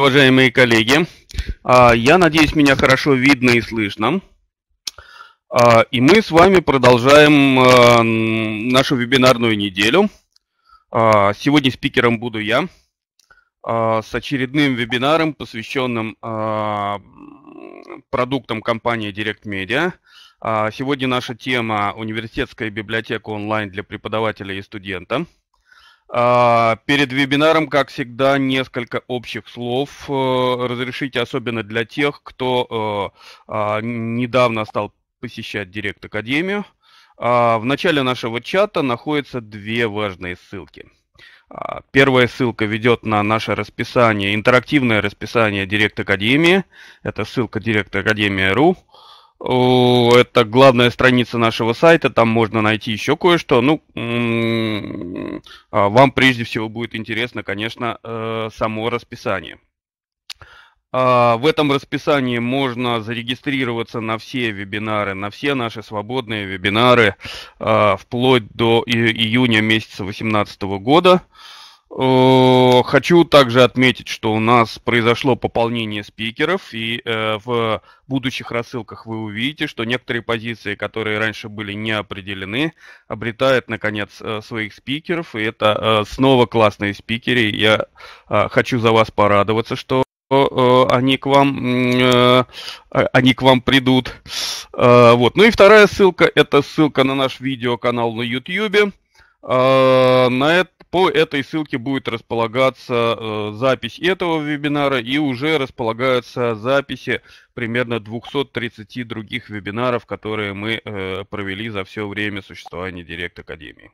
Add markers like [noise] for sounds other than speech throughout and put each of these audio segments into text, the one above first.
уважаемые коллеги. А, я надеюсь, меня хорошо видно и слышно. А, и мы с вами продолжаем а, нашу вебинарную неделю. Сегодня спикером буду я с очередным вебинаром, посвященным продуктам компании Direct Media. Сегодня наша тема «Университетская библиотека онлайн для преподавателя и студента». А, перед вебинаром, как всегда, несколько общих слов. Э, разрешите, особенно для тех, кто э, а, недавно стал посещать Директ Академию. А, в начале нашего чата находятся две важные ссылки. Первая ссылка ведет на наше расписание, интерактивное расписание Директ Академии. Это ссылка Директ Академия.ру. Это главная страница нашего сайта, там можно найти еще кое-что. Ну, а, вам прежде всего будет интересно, конечно, э, само расписание. А, в этом расписании можно зарегистрироваться на все вебинары, на все наши свободные вебинары а, вплоть до июня месяца 2018 года. Э, хочу также отметить, что у нас произошло пополнение спикеров, и э, в будущих рассылках вы увидите, что некоторые позиции, которые раньше были не определены, обретают, наконец, э, своих спикеров, и это снова классные спикеры. Я хочу за вас порадоваться, что они к вам, а, они к вам придут. Вот. Ну и вторая ссылка, это ссылка на наш видеоканал на YouTube. На это по этой ссылке будет располагаться э, запись этого вебинара и уже располагаются записи примерно 230 других вебинаров, которые мы э, провели за все время существования Директ Академии.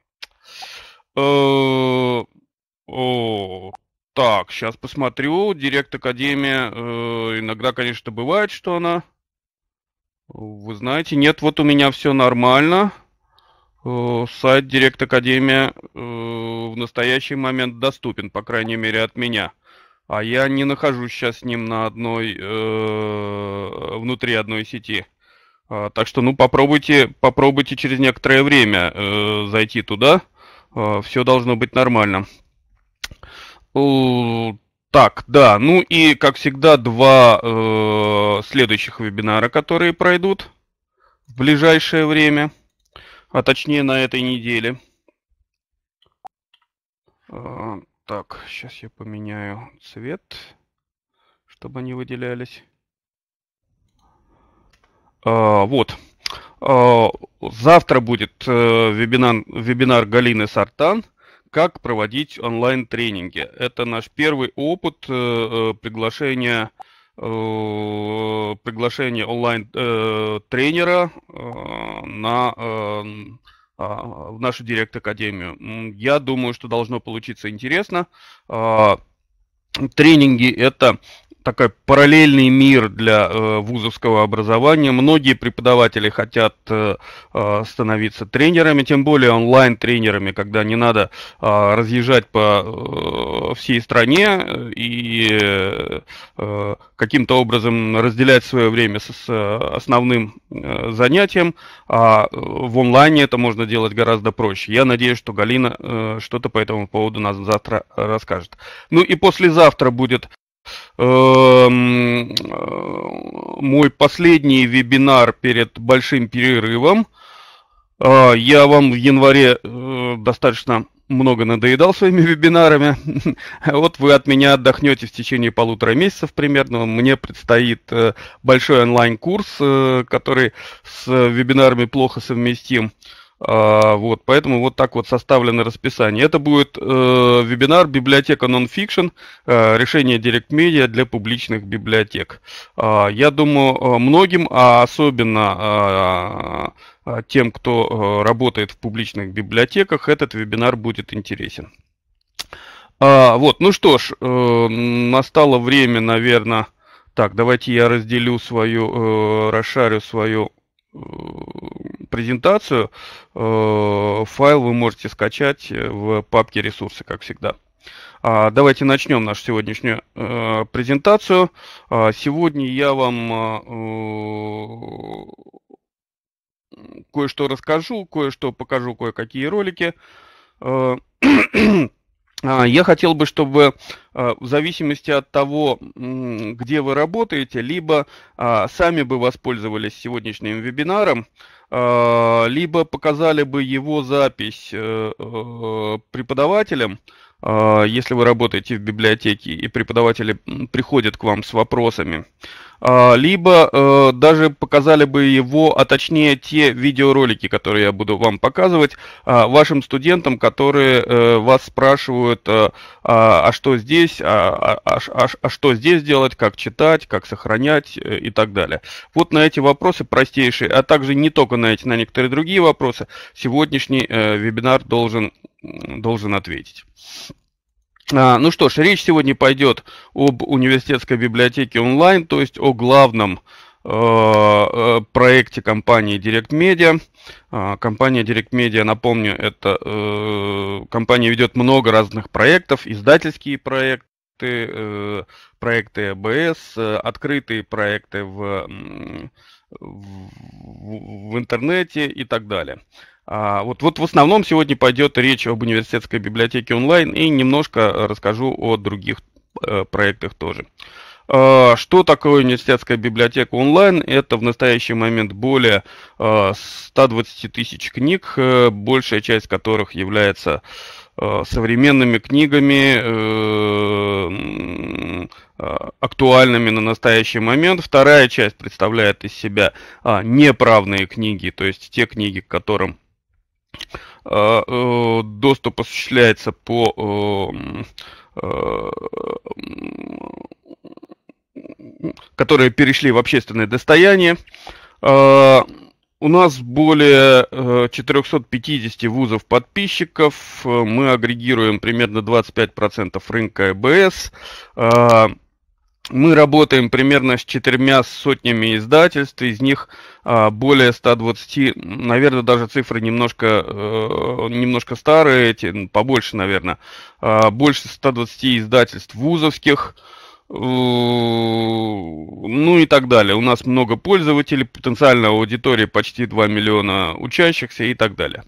Э, так, сейчас посмотрю. Директ Академия, э, иногда, конечно, бывает, что она... Вы знаете, нет, вот у меня все Нормально. Э, сайт Директ Академия э, в настоящий момент доступен, по крайней мере, от меня. А я не нахожусь сейчас с ним на одной, э, внутри одной сети. А, так что, ну, попробуйте, попробуйте через некоторое время зайти туда. Все должно быть нормально. Так, да, ну и, как всегда, два следующих вебинара, которые пройдут в ближайшее время – а точнее на этой неделе. А, так, сейчас я поменяю цвет, чтобы они выделялись. А, вот. А, завтра будет э, вебинар, вебинар Галины Сартан «Как проводить онлайн-тренинги». Это наш первый опыт э, э, приглашения Э, приглашение онлайн-тренера э, э, на а, в нашу директ-академию. Я думаю, что должно получиться интересно. А, тренинги это такой параллельный мир для э, вузовского образования. Многие преподаватели хотят э, э, становиться тренерами, тем более онлайн-тренерами, когда не надо э, разъезжать по э, всей стране и э, каким-то образом разделять свое время с, с основным э, занятием, а э, в онлайне это можно делать гораздо проще. Я надеюсь, что Галина э, что-то по этому поводу нас завтра расскажет. Ну и послезавтра завтра будет эм, э, мой последний вебинар перед большим перерывом. А, я вам в январе э, достаточно много надоедал своими вебинарами. [laughs] вот вы от меня отдохнете в течение полутора месяцев примерно. Мне предстоит э, большой онлайн-курс, который с вебинарами плохо совместим. А, вот, поэтому вот так вот составлено расписание. Это будет э, вебинар «Библиотека нонфикшн. Э, решение директ-медиа для публичных библиотек». Э, я думаю, э, многим, а особенно э, тем, кто э, работает в публичных библиотеках, этот вебинар будет интересен. А, вот, ну что ж, э, настало время, наверное... Так, давайте я разделю свою, э, расшарю свою э, презентацию. Э, файл вы можете скачать э, в папке ресурсы, как всегда. А, давайте начнем нашу сегодняшнюю э, презентацию. А, сегодня я вам кое-что расскажу, кое-что покажу, кое-какие ролики. [clears throat] А, я хотел бы, чтобы в зависимости от того, где вы работаете, либо сами бы воспользовались сегодняшним вебинаром, а, либо показали бы его запись э, э, преподавателям, а, если вы работаете в библиотеке и преподаватели приходят к вам с вопросами, а, либо э, даже показали бы его, а точнее те видеоролики, которые я буду вам показывать, а, вашим студентам, которые э, вас спрашивают, э, а, а что здесь, а, а, а, а что здесь делать, как читать, как сохранять и так далее. Вот на эти вопросы простейшие, а также не только на эти, на некоторые другие вопросы сегодняшний вебинар должен, должен ответить. А, ну что ж, речь сегодня пойдет об университетской библиотеке онлайн, то есть о главном э, э проекте компании Direct Media. А, компания Direct Media, напомню, это э, компания ведет много разных проектов, издательские проекты, э, проекты АБС, э, открытые проекты в, в, в интернете и так далее. А, вот, вот в основном сегодня пойдет речь об университетской библиотеке онлайн и немножко э, расскажу о других э, проектах тоже. А, что такое университетская библиотека онлайн? Это в настоящий момент более 120 э, тысяч книг, большая часть которых является современными книгами, а, актуальными на настоящий момент. Вторая часть представляет из себя неправные книги, то есть те книги, к которым а, э, доступ осуществляется по э, э, которые перешли в общественное достояние. А, у нас более 450 вузов подписчиков, мы агрегируем примерно 25% рынка ЭБС, а, мы работаем примерно с четырьмя сотнями издательств, из них а, более 120, наверное, даже цифры немножко, э, немножко старые, эти, побольше, наверное, а, больше 120 издательств вузовских, э, ну и так далее. У нас много пользователей, потенциальная аудитория почти 2 миллиона учащихся и так далее.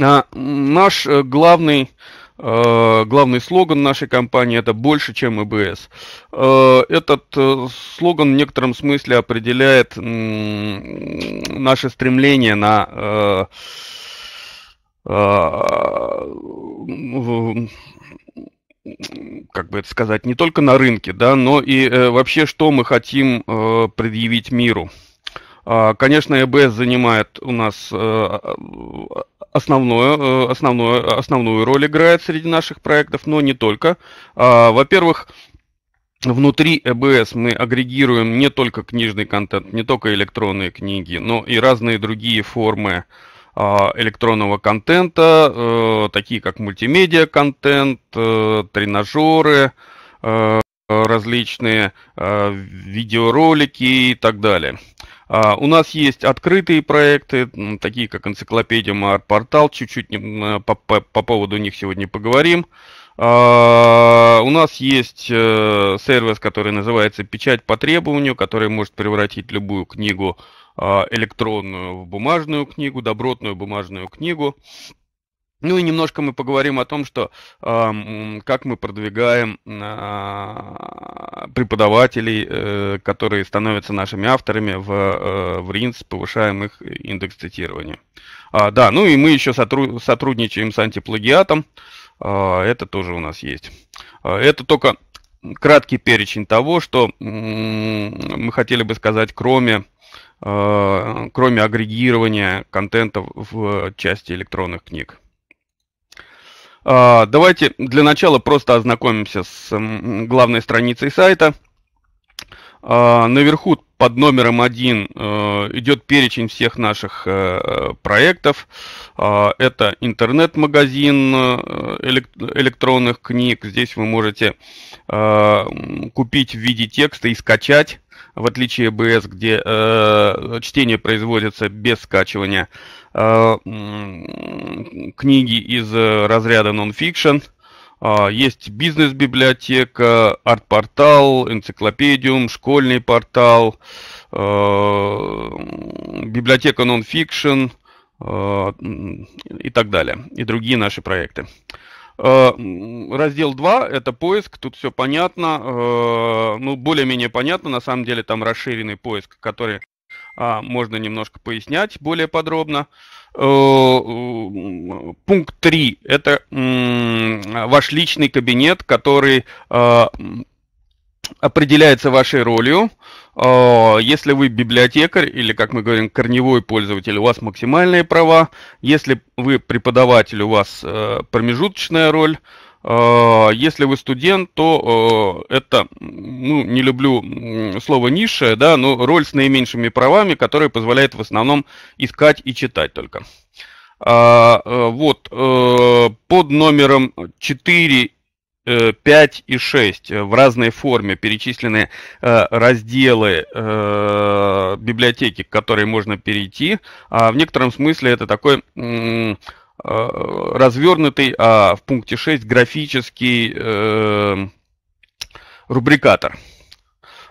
А, наш э, главный Э, главный слоган нашей компании это больше, чем ИБС. Э, этот э, слоган в некотором смысле определяет наше стремление на как бы это сказать, не только на рынке, да, но и вообще, что мы хотим предъявить миру. А, конечно, ЭБС занимает у нас основную, э, а, основную, э, основную роль играет среди наших проектов, но не только. А, во-первых, Внутри ЭБС мы агрегируем не только книжный контент, не только электронные книги, но и разные другие формы электронного контента, э, такие как мультимедиа контент, тренажеры, различные видеоролики и так далее. А, у нас есть открытые проекты, такие как энциклопедия Марк портал чуть-чуть э, по поводу них сегодня поговорим. А, у нас есть э, сервис, который называется «Печать по требованию», который может превратить любую книгу а, электронную в бумажную книгу, добротную бумажную книгу. Ну и немножко мы поговорим о том, что э, как мы продвигаем э, преподавателей, э, которые становятся нашими авторами в, э, в РИНС, повышаем их индекс цитирования. А, да, ну и мы еще сотру сотрудничаем с антиплагиатом. Э, это тоже у нас есть. А, это только краткий перечень того, что э, мы хотели бы сказать, кроме кроме агрегирования контента в части электронных книг. А, давайте для начала просто ознакомимся с главной страницей сайта. А, наверху под номером один э, идет перечень всех наших э, проектов. А, это интернет-магазин э, электронных книг. Здесь вы можете купить в виде текста и скачать, в отличие от БС, где чтение производится без скачивания. Э, книги из э, разряда нонфикшн, а, есть бизнес-библиотека, арт-портал, энциклопедиум, школьный портал, э, библиотека нонфикшн и так далее, и другие наши проекты. Раздел 2 – это поиск, тут все понятно, ну, более-менее понятно, на самом деле там расширенный поиск, который а, можно немножко пояснять более подробно. Э, пункт 3 – это ваш личный кабинет, который а, определяется вашей ролью. Э, если вы библиотекарь или, как мы говорим, корневой пользователь, у вас максимальные права. Если вы преподаватель, у вас э, промежуточная роль – а, если вы студент, то а, это, ну, не люблю слово низшее, да, но роль с наименьшими правами, которая позволяет в основном искать и читать только. А, вот, под номером 4 5 э, и 6 э, в разной форме перечислены э, разделы библиотеки, к которой можно перейти. А в некотором смысле это такой Э, развернутый, а в пункте 6 графический э, рубрикатор.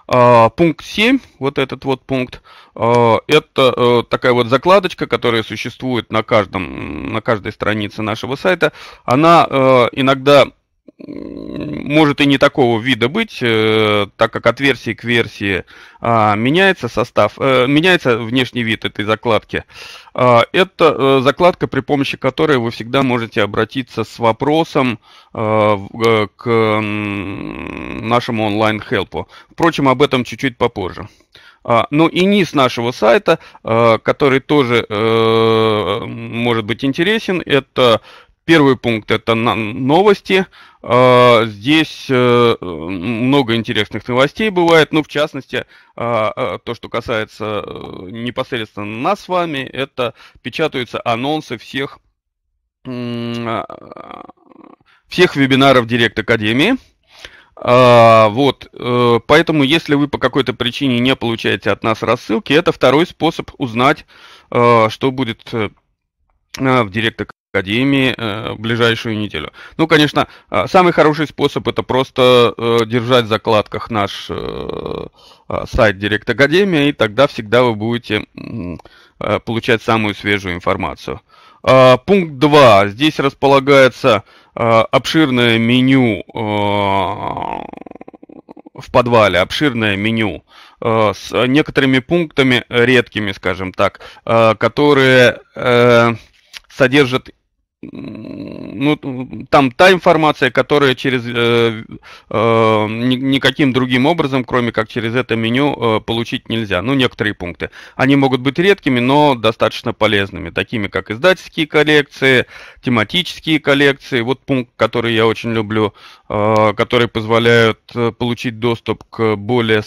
А, пункт 7, вот этот вот пункт, а, это а, такая вот закладочка, которая существует на, каждом, на каждой странице нашего сайта. Она иногда может и не такого вида быть, э, так как от версии к версии а, меняется состав, э, меняется внешний вид этой закладки. А, это э, закладка, при помощи которой вы всегда можете обратиться с вопросом к нашему онлайн-хелпу. Впрочем, об этом чуть-чуть попозже. Ну и низ нашего сайта, который тоже может быть интересен, это Первый пункт это новости, а, здесь э, много интересных новостей бывает, ну, в частности, а, а, то, что касается э, непосредственно нас с вами, это печатаются анонсы всех, всех вебинаров Директ Академии. вот, э, поэтому, если вы по какой-то причине не получаете от нас рассылки, это второй способ узнать, что будет э, в Директ Академии э, в ближайшую неделю. Ну, конечно, э, самый хороший способ это просто э, держать в закладках наш сайт Директ Академия, и тогда всегда вы будете получать самую свежую информацию. А, пункт 2. Здесь располагается обширное меню в подвале, обширное меню с некоторыми пунктами, редкими, скажем так, которые... содержат ну, там та информация, которая через э, э, никаким другим образом, кроме как через это меню, э, получить нельзя. Ну, некоторые пункты. Они могут быть редкими, но достаточно полезными, такими как издательские коллекции, тематические коллекции. Вот пункт, который я очень люблю, э, который позволяет э, получить доступ к более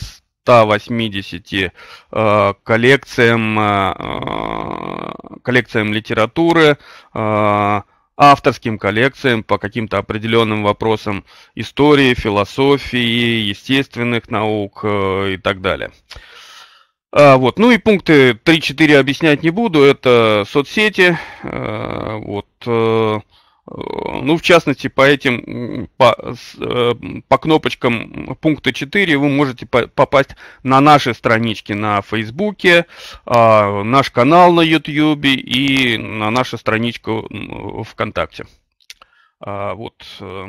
180 э, коллекциям, э, э, коллекциям литературы, э, авторским коллекциям по каким-то определенным вопросам истории, философии, естественных наук э, и так далее. Э, вот. Ну и пункты 3-4 объяснять не буду. Это соцсети, э, вот, Э, ну, в частности, по этим, по, э, по кнопочкам пункта 4 вы можете попасть на наши странички на Фейсбуке, а, наш канал на Ютьюбе и на нашу страничку ВКонтакте. А, вот. Э,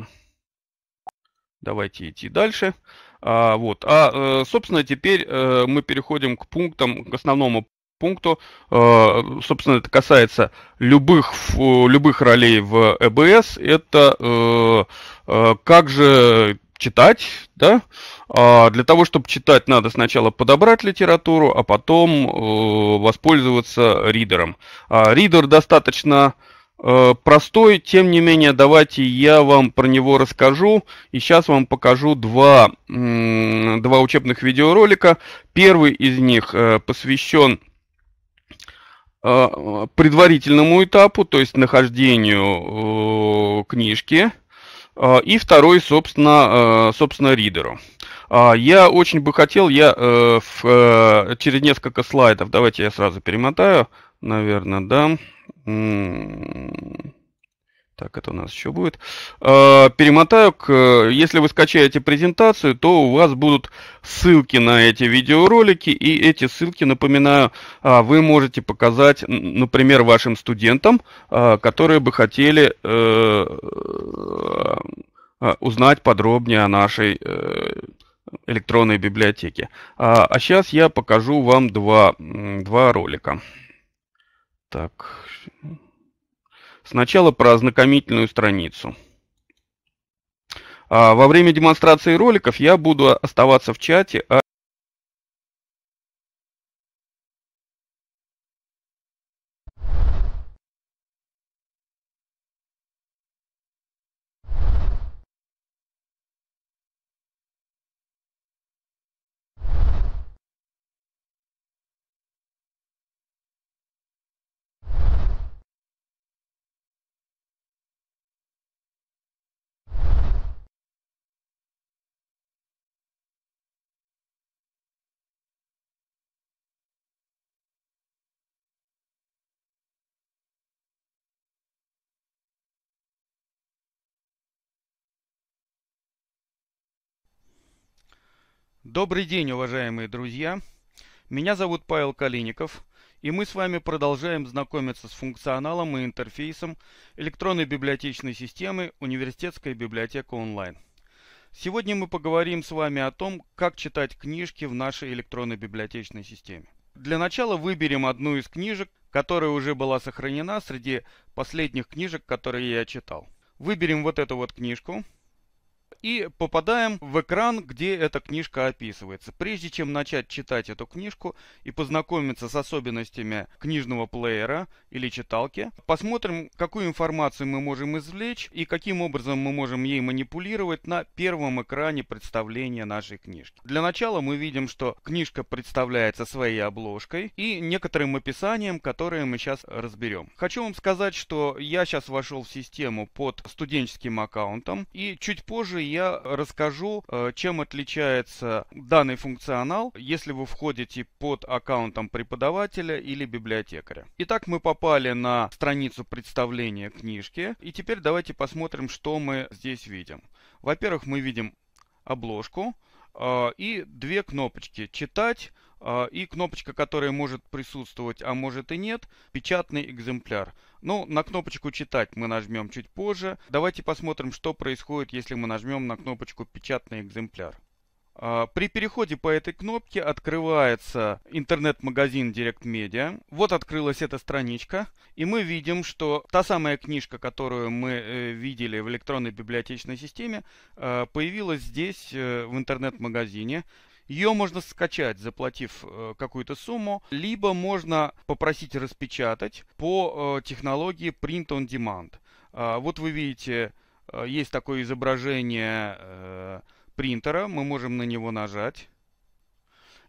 давайте идти дальше. А, вот. А, собственно, теперь мы переходим к пунктам, к основному пункту. Э, собственно, это касается любых, э, любых ролей в ЭБС. Это э, как же читать, да? А для того, чтобы читать, надо сначала подобрать литературу, а потом воспользоваться ридером. А ридер достаточно простой, тем не менее, давайте я вам про него расскажу. И сейчас вам покажу два, два учебных видеоролика. Первый из них посвящен Э, предварительному этапу, то есть нахождению э, книжки, э, и второй, собственно, собственно, ридеру. А, я очень бы хотел, я через несколько слайдов, давайте я сразу перемотаю, наверное, да. Так, это у нас еще будет. А, перемотаю к... Если вы скачаете презентацию, то у вас будут ссылки на эти видеоролики. И эти ссылки, напоминаю, а, вы можете показать, например, вашим студентам, а, которые бы хотели э, узнать подробнее о нашей э, электронной библиотеке. А сейчас я покажу вам два, два ролика. Так, Сначала про ознакомительную страницу. А, во время демонстрации роликов я буду оставаться в чате, а Добрый день, уважаемые друзья! Меня зовут Павел Калиников, и мы с вами продолжаем знакомиться с функционалом и интерфейсом электронной библиотечной системы Университетская библиотека онлайн. Сегодня мы поговорим с вами о том, как читать книжки в нашей электронной библиотечной системе. Для начала выберем одну из книжек, которая уже была сохранена среди последних книжек, которые я читал. Выберем вот эту вот книжку – и попадаем в экран, где эта книжка описывается. Прежде чем начать читать эту книжку и познакомиться с особенностями книжного плеера или читалки, посмотрим, какую информацию мы можем извлечь и каким образом мы можем ей манипулировать на первом экране представления нашей книжки. Для начала мы видим, что книжка представляется своей обложкой и некоторым описанием, которое мы сейчас разберем. Хочу вам сказать, что я сейчас вошел в систему под студенческим аккаунтом и чуть позже я расскажу, э, чем отличается данный функционал, если вы входите под аккаунтом преподавателя или библиотекаря. Итак, мы попали на страницу представления книжки. И теперь давайте посмотрим, что мы здесь видим. Во-первых, мы видим обложку э, и две кнопочки «Читать» А, и кнопочка, которая может присутствовать, а может и нет, печатный экземпляр. Ну, на кнопочку «Читать» мы нажмем чуть позже. Давайте посмотрим, что происходит, если мы нажмем на кнопочку «Печатный экземпляр». А, при переходе по этой кнопке открывается интернет-магазин Direct Media. Вот открылась эта страничка. И мы видим, что та самая книжка, которую мы э, видели в электронной библиотечной системе, а, появилась здесь э, в интернет-магазине. Ее можно скачать, заплатив э, какую-то сумму, либо можно попросить распечатать по э, технологии Print on Demand. А, вот вы видите, э, есть такое изображение принтера, мы можем на него нажать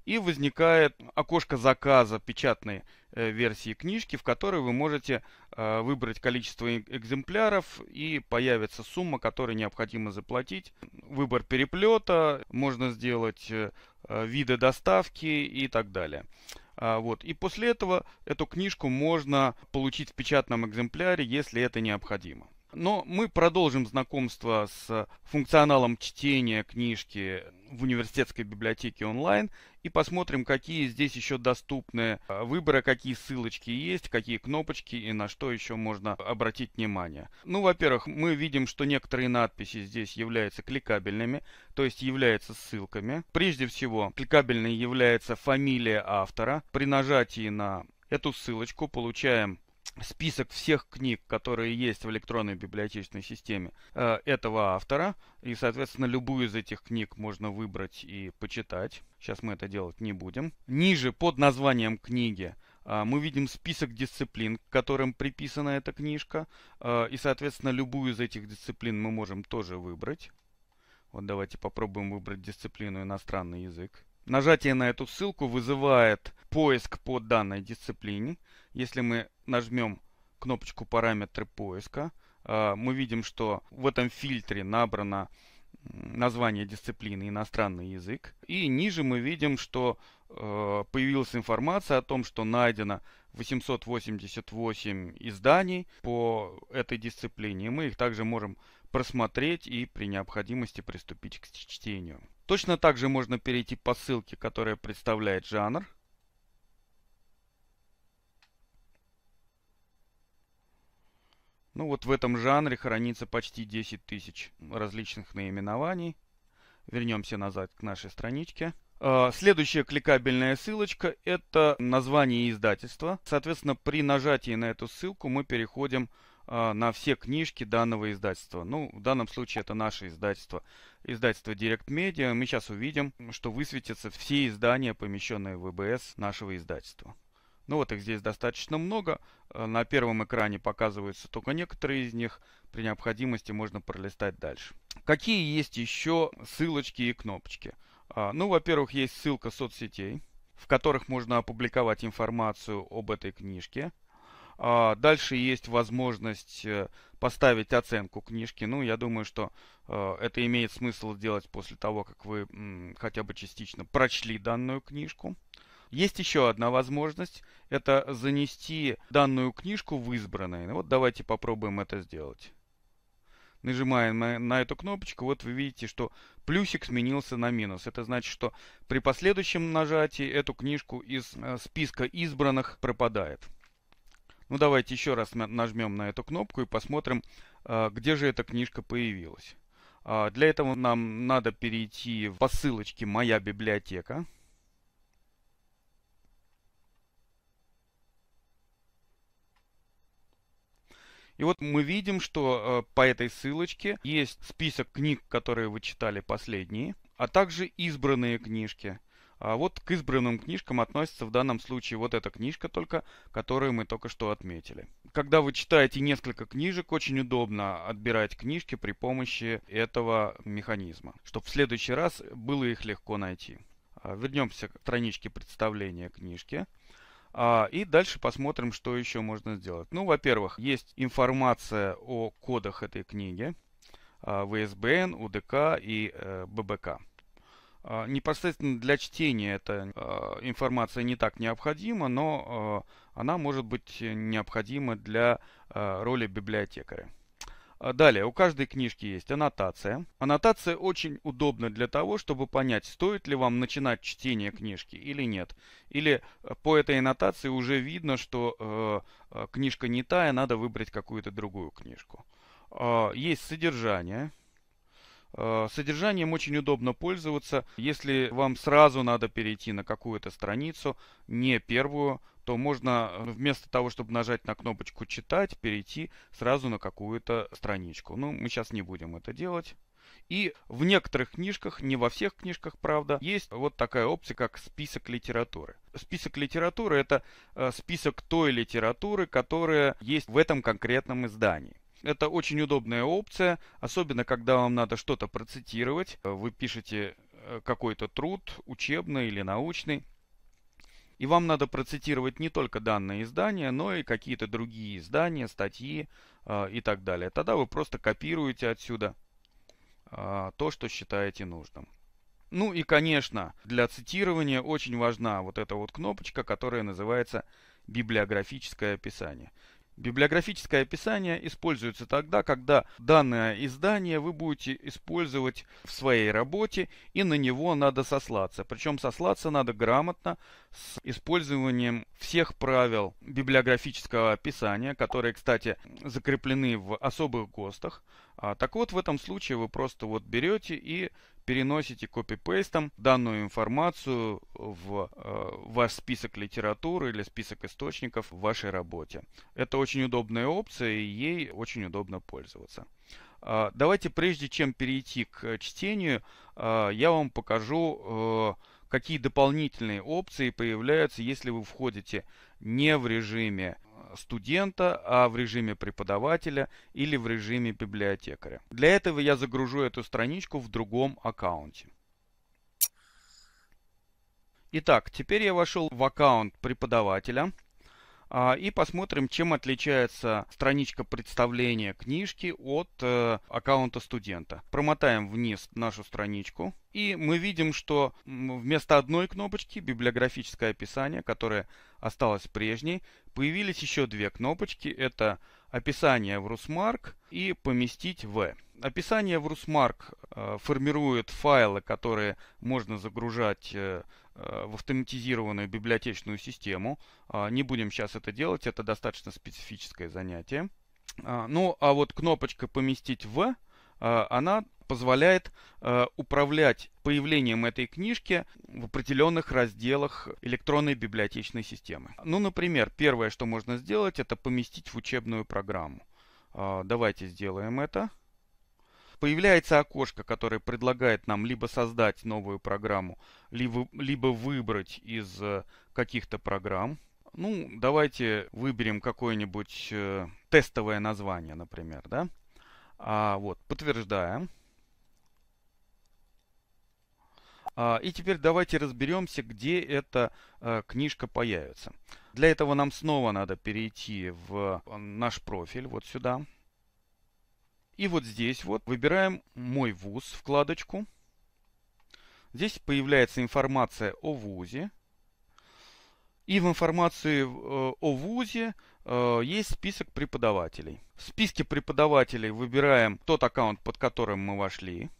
и возникает окошко заказа печатной э, версии книжки, в которой вы можете э, выбрать количество экземпляров и появится сумма, которую необходимо заплатить. Выбор переплета, можно сделать э, виды доставки и так далее. А, вот. И после этого эту книжку можно получить в печатном экземпляре, если это необходимо. Но мы продолжим знакомство с функционалом чтения книжки в университетской библиотеке онлайн и посмотрим, какие здесь еще доступны э, выборы, какие ссылочки есть, какие кнопочки и на что еще можно обратить внимание. Ну, во-первых, мы видим, что некоторые надписи здесь являются кликабельными, то есть являются ссылками. Прежде всего, кликабельной является фамилия автора. При нажатии на эту ссылочку получаем список всех книг, которые есть в электронной библиотечной системе э, этого автора. И, соответственно, любую из этих книг можно выбрать и почитать. Сейчас мы это делать не будем. Ниже под названием книги э, мы видим список дисциплин, к которым приписана эта книжка. Э, и, соответственно, любую из этих дисциплин мы можем тоже выбрать. Вот давайте попробуем выбрать дисциплину иностранный язык. Нажатие на эту ссылку вызывает поиск по данной дисциплине. Если мы нажмем кнопочку «Параметры поиска», а, мы видим, что в этом фильтре набрано название дисциплины «Иностранный язык». И ниже мы видим, что а, появилась информация о том, что найдено 888 изданий по этой дисциплине. мы их также можем просмотреть и при необходимости приступить к чтению. Точно так же можно перейти по ссылке, которая представляет жанр. Ну вот в этом жанре хранится почти 10 тысяч различных наименований. Вернемся назад к нашей страничке. А, следующая кликабельная ссылочка – это название издательства. Соответственно, при нажатии на эту ссылку мы переходим а, на все книжки данного издательства. Ну, в данном случае это наше издательство. Издательство Direct Media. Мы сейчас увидим, что высветятся все издания, помещенные в ВБС нашего издательства. Ну вот их здесь достаточно много. Э, на первом экране показываются только некоторые из них. При необходимости можно пролистать дальше. Какие есть еще ссылочки и кнопочки? А, ну, во-первых, есть ссылка соцсетей, в которых можно опубликовать информацию об этой книжке. А, дальше есть возможность э, поставить оценку книжки. Ну, я думаю, что э, это имеет смысл сделать после того, как вы хотя бы частично прочли данную книжку. Есть еще одна возможность, это занести данную книжку в избранное. Ну вот давайте попробуем это сделать. Нажимаем на эту кнопочку, вот вы видите, что плюсик сменился на минус. Это значит, что при последующем нажатии эту книжку из э, списка избранных пропадает. Ну давайте еще раз нажмем на эту кнопку и посмотрим, э, где же эта книжка появилась. А для этого нам надо перейти по ссылочке «Моя библиотека». И вот мы видим, что э, по этой ссылочке есть список книг, которые вы читали последние, а также избранные книжки. А вот к избранным книжкам относится в данном случае вот эта книжка только, которую мы только что отметили. Когда вы читаете несколько книжек, очень удобно отбирать книжки при помощи этого механизма, чтобы в следующий раз было их легко найти. А, вернемся к страничке представления книжки. А, и дальше посмотрим, что еще можно сделать. Ну, во-первых, есть информация о кодах этой книги. А, ВСБН, УДК и э, ББК. А, непосредственно для чтения эта а, информация не так необходима, но она может быть необходима для роли библиотекаря. А далее, у каждой книжки есть аннотация. Аннотация очень удобна для того, чтобы понять, стоит ли вам начинать чтение книжки или нет. Или э, по этой аннотации уже видно, что э, э книжка не тая, надо выбрать какую-то другую книжку. Э, есть содержание. Э, содержанием очень удобно пользоваться. Если вам сразу надо перейти на какую-то страницу, не первую, то можно э, вместо того, чтобы нажать на кнопочку «Читать», перейти сразу на какую-то страничку. Ну, мы сейчас не будем это делать. И в некоторых книжках, не во всех книжках, правда, есть вот такая опция, как список литературы. Список литературы – это э, список той литературы, которая есть в этом конкретном издании. Это очень удобная опция, особенно когда вам надо что-то процитировать. Э, вы пишете э, какой-то труд, учебный или научный, и вам надо процитировать не только данное издание, но и какие-то другие издания, статьи э, и так далее. Тогда вы просто копируете отсюда э, то, что считаете нужным. Ну и, конечно, для цитирования очень важна вот эта вот кнопочка, которая называется библиографическое описание. Библиографическое описание используется тогда, когда данное издание вы будете использовать в своей работе и на него надо сослаться. Причем сослаться надо грамотно с использованием всех правил библиографического описания, которые, кстати, закреплены в особых ГОСТах. А так вот, в этом случае вы просто вот берете и переносите копипейстом данную информацию в э, ваш список литературы или список источников в вашей работе. Это очень удобная опция, и ей очень удобно пользоваться. А, давайте, прежде чем перейти к чтению, а, я вам покажу, э, какие дополнительные опции появляются, если вы входите не в режиме студента, а в режиме преподавателя или в режиме библиотекаря. Для этого я загружу эту страничку в другом аккаунте. Итак, теперь я вошел в аккаунт преподавателя а, и посмотрим, чем отличается страничка представления книжки от э, аккаунта студента. Промотаем вниз нашу страничку, и мы видим, что вместо одной кнопочки библиографическое описание, которое осталось прежней, Появились еще две кнопочки. Это описание в Русмарк и поместить в. Описание в Русмарк э, формирует файлы, которые можно загружать э, э, в автоматизированную библиотечную систему. А, не будем сейчас это делать, это достаточно специфическое занятие. А, ну, а вот кнопочка «Поместить в» А, она позволяет а, управлять появлением этой книжки в определенных разделах электронной библиотечной системы. Ну, например, первое, что можно сделать, это поместить в учебную программу. А, давайте сделаем это. Появляется окошко, которое предлагает нам либо создать новую программу, либо, либо выбрать из э, каких-то программ. Ну, давайте выберем какое-нибудь э, тестовое название, например, да? А, вот, подтверждаем. А, и теперь давайте разберемся, где эта а, книжка появится. Для этого нам снова надо перейти в э, наш профиль, вот сюда. И вот здесь вот выбираем «Мой вуз» вкладочку. Здесь появляется информация о вузе. И в информации э, о вузе Э, есть список преподавателей. В списке преподавателей выбираем тот аккаунт, под которым мы вошли.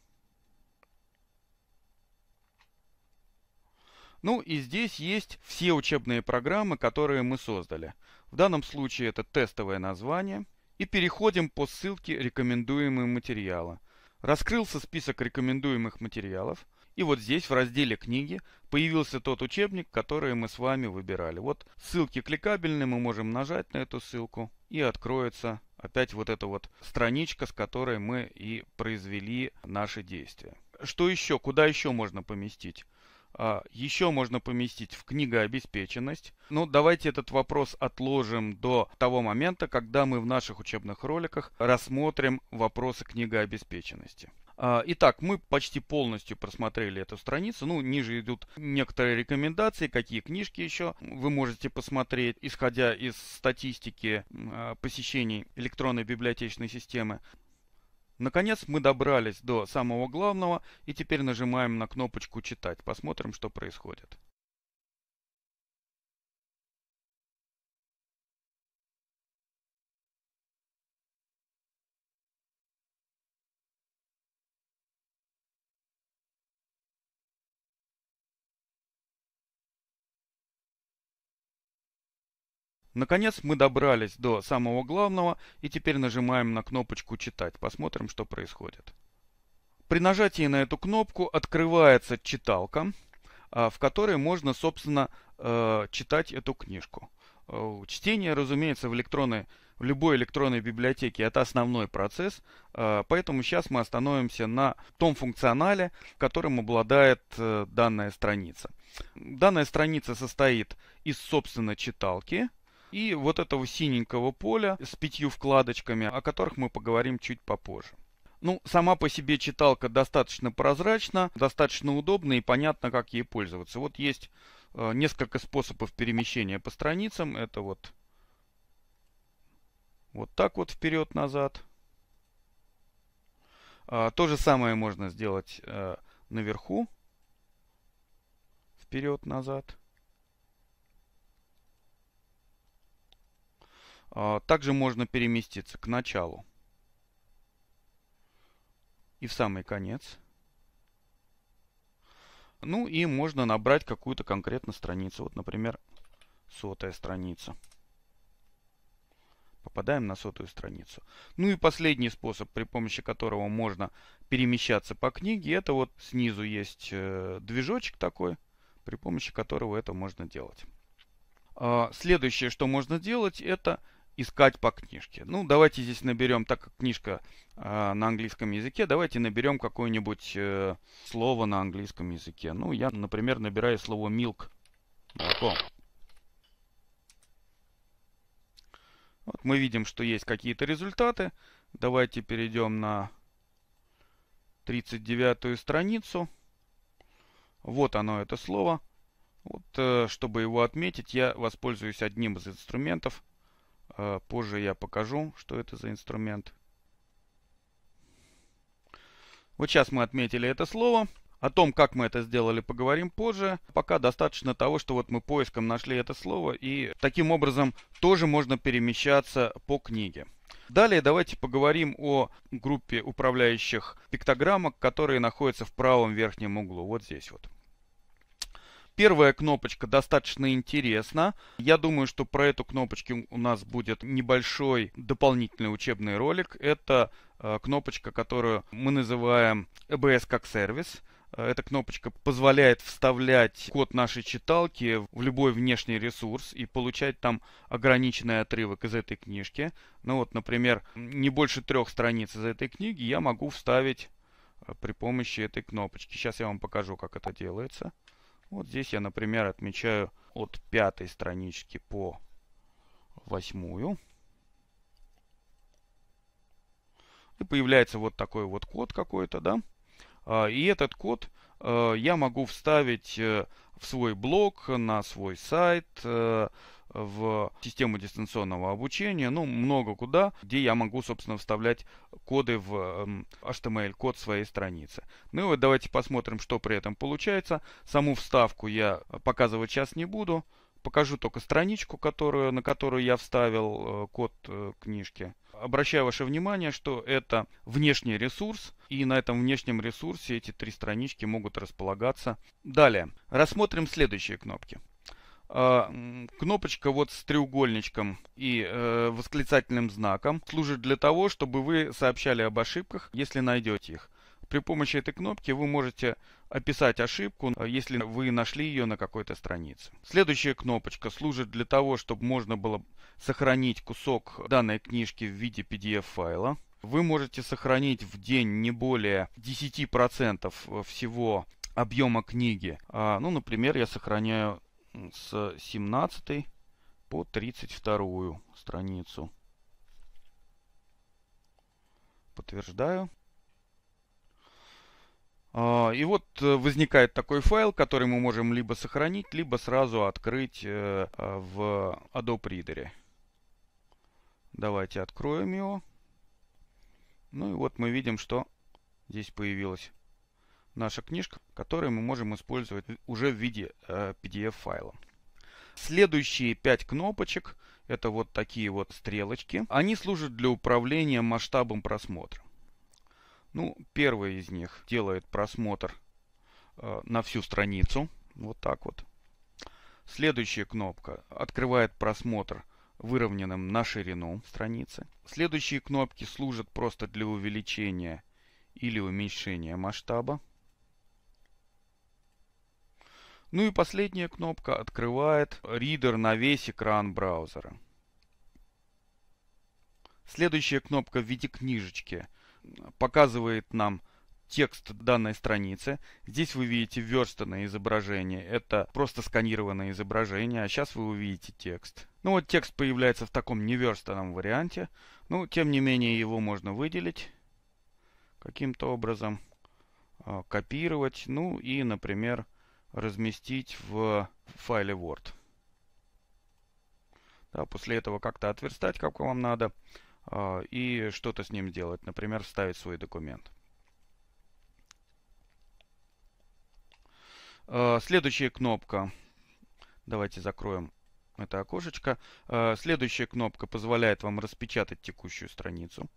Ну и здесь есть все учебные программы, которые мы создали. В данном случае это тестовое название. И переходим по ссылке рекомендуемые материалы. Раскрылся список рекомендуемых материалов. И вот здесь в разделе «Книги» появился тот учебник, который мы с вами выбирали. Вот ссылки кликабельные, мы можем нажать на эту ссылку и откроется опять вот эта вот страничка, с которой мы и произвели наши действия. Что еще? Куда еще можно поместить? А, еще можно поместить в книгообеспеченность. Ну, давайте этот вопрос отложим до того момента, когда мы в наших учебных роликах рассмотрим вопросы книгообеспеченности. А, итак, мы почти полностью просмотрели эту страницу. Ну, ниже идут некоторые рекомендации, какие книжки еще вы можете посмотреть, исходя из статистики а, посещений электронной библиотечной системы. Наконец мы добрались до самого главного и теперь нажимаем на кнопочку «Читать». Посмотрим, что происходит. Наконец мы добрались до самого главного и теперь нажимаем на кнопочку «Читать». Посмотрим, что происходит. При нажатии на эту кнопку открывается читалка, а, в которой можно, собственно, э, читать эту книжку. Э, чтение, разумеется, в электронной, в любой электронной библиотеке это основной процесс, э, поэтому сейчас мы остановимся на том функционале, которым обладает данная страница. Данная страница состоит из, собственно, читалки, и вот этого синенького поля с пятью вкладочками, о которых мы поговорим чуть попозже. Ну, сама по себе читалка достаточно прозрачна, достаточно удобна и понятно, как ей пользоваться. Вот есть э, несколько способов перемещения по страницам. Это вот, вот так вот вперед-назад. Э, а, то же самое можно сделать э, наверху. Вперед-назад. А, также можно переместиться к началу и в самый конец. Ну и можно набрать какую-то конкретно страницу. Вот, например, сотая страница. Попадаем на сотую страницу. Ну и последний способ, при помощи которого можно перемещаться по книге, это вот снизу есть э, движочек такой, при помощи которого это можно делать. А, следующее, что можно делать, это искать по книжке. Ну, давайте здесь наберем, так как книжка э, на английском языке, давайте наберем какое-нибудь э, слово на английском языке. Ну, я, например, набираю слово milk. Молоко. Вот мы видим, что есть какие-то результаты. Давайте перейдем на 39 страницу. Вот оно, это слово. Вот, э, чтобы его отметить, я воспользуюсь одним из инструментов – Э, позже я покажу, что это за инструмент. Вот сейчас мы отметили это слово. О том, как мы это сделали, поговорим позже. Пока достаточно того, что вот мы поиском нашли это слово. И таким образом тоже можно перемещаться по книге. Далее давайте поговорим о группе управляющих пиктограммок, которые находятся в правом верхнем углу. Вот здесь вот. Первая кнопочка достаточно интересна. Я думаю, что про эту кнопочку у нас будет небольшой дополнительный учебный ролик. Это э, кнопочка, которую мы называем EBS как сервис. Э, эта кнопочка позволяет вставлять код нашей читалки в любой внешний ресурс и получать там ограниченный отрывок из этой книжки. Ну вот, например, не больше трех страниц из этой книги я могу вставить э, при помощи этой кнопочки. Сейчас я вам покажу, как это делается. Вот здесь я, например, отмечаю от пятой странички по восьмую. И появляется вот такой вот код какой-то, да. А, и этот код э, я могу вставить э, в свой блог, на свой сайт, э, в систему дистанционного обучения, ну, много куда, где я могу, собственно, вставлять коды в эм, HTML-код своей страницы. Ну и вот давайте посмотрим, что при этом получается. Саму вставку я показывать сейчас не буду. Покажу только страничку, которую, на которую я вставил э, код э, книжки. Обращаю ваше внимание, что это внешний ресурс, и на этом внешнем ресурсе эти три странички могут располагаться. Далее, рассмотрим следующие кнопки. А, кнопочка вот с треугольничком и э, восклицательным знаком служит для того, чтобы вы сообщали об ошибках, если найдете их. При помощи этой кнопки вы можете описать ошибку, э, если вы нашли ее на какой-то странице. Следующая кнопочка служит для того, чтобы можно было сохранить кусок данной книжки в виде PDF-файла. Вы можете сохранить в день не более 10% э, всего объема книги. А, ну, например, я сохраняю с 17 по 32 страницу. Подтверждаю. А, и вот э, возникает такой файл, который мы можем либо сохранить, либо сразу открыть э, в Adobe Reader. Давайте откроем его. Ну и вот мы видим, что здесь появилось наша книжка, которую мы можем использовать уже в виде PDF-файла. Э, Следующие пять кнопочек – это вот такие вот стрелочки. Они служат для управления масштабом просмотра. Ну, первая из них делает просмотр э, на всю страницу. Вот так вот. Следующая кнопка открывает просмотр выровненным на ширину страницы. Следующие кнопки служат просто для увеличения или уменьшения масштаба. Ну и последняя кнопка открывает ридер на весь экран браузера. Следующая кнопка в виде книжечки показывает нам текст данной страницы. Здесь вы видите верстанное изображение. Это просто сканированное изображение, а сейчас вы увидите текст. Ну вот текст появляется в таком неверстанном варианте. Ну, тем не менее, его можно выделить каким-то образом, а, копировать. Ну и, например, разместить в файле Word. Да, после этого как-то отверстать, как вам надо, а, и что-то с ним делать. Например, вставить свой документ. А, следующая кнопка. Давайте закроем это окошечко. А, следующая кнопка позволяет вам распечатать текущую страницу.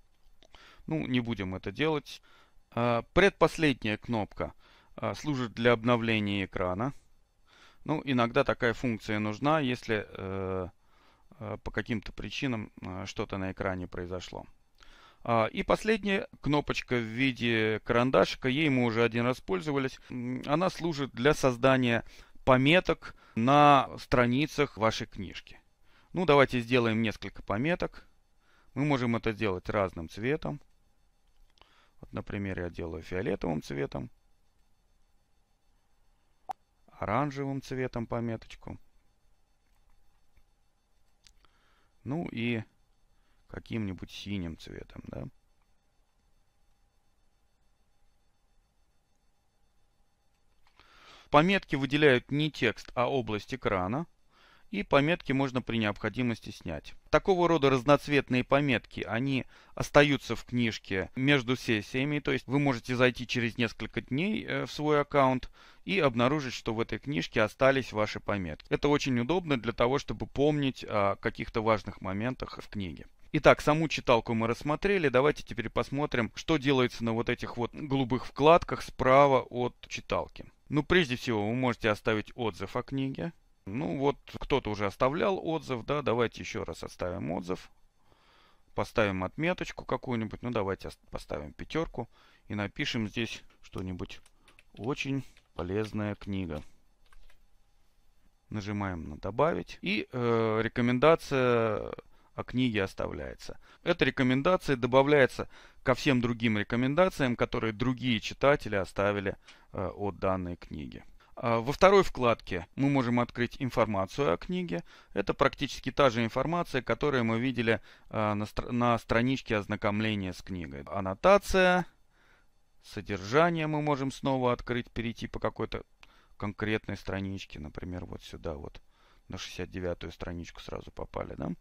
Ну, не будем это делать. Предпоследняя кнопка – а, служит для обновления экрана. Ну, иногда такая функция нужна, если э, э по каким-то причинам э, что-то на экране произошло. А, и последняя кнопочка в виде карандашика, ей мы уже один раз пользовались. Она служит для создания пометок на страницах вашей книжки. Ну, давайте сделаем несколько пометок. Мы можем это делать разным цветом. Вот, например, я делаю фиолетовым цветом оранжевым цветом пометочку. Ну и каким-нибудь синим цветом, да. Пометки выделяют не текст, а область экрана и пометки можно при необходимости снять. Такого рода разноцветные пометки, они остаются в книжке между сессиями, то есть вы можете зайти через несколько дней э, в свой аккаунт и обнаружить, что в этой книжке остались ваши пометки. Это очень удобно для того, чтобы помнить о каких-то важных моментах в книге. Итак, саму читалку мы рассмотрели. Давайте теперь посмотрим, что делается на вот этих вот голубых вкладках справа от читалки. Ну, прежде всего, вы можете оставить отзыв о книге. Ну вот, кто-то уже оставлял отзыв, да, давайте еще раз оставим отзыв. Поставим отметочку какую-нибудь, ну давайте поставим пятерку и напишем здесь что-нибудь. Очень полезная книга. Нажимаем на «Добавить» и э, рекомендация о книге оставляется. Эта рекомендация добавляется ко всем другим рекомендациям, которые другие читатели оставили э, от данной книги. А, во второй вкладке мы можем открыть информацию о книге. Это практически та же информация, которую мы видели а, на, на страничке ознакомления с книгой. Аннотация, содержание мы можем снова открыть, перейти по какой-то конкретной страничке. Например, вот сюда вот, на 69-ю страничку сразу попали. Да?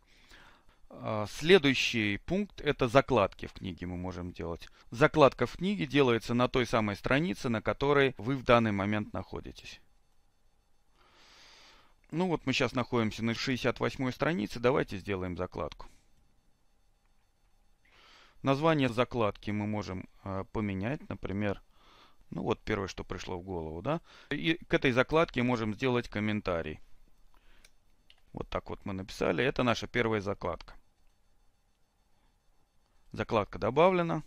А, следующий пункт – это закладки в книге мы можем делать. Закладка в книге делается на той самой странице, на которой вы в данный момент находитесь. Ну вот мы сейчас находимся на 68 странице, давайте сделаем закладку. Название закладки мы можем а, поменять, например, ну вот первое, что пришло в голову, да. И к этой закладке можем сделать комментарий. Вот так вот мы написали, это наша первая закладка. Закладка добавлена.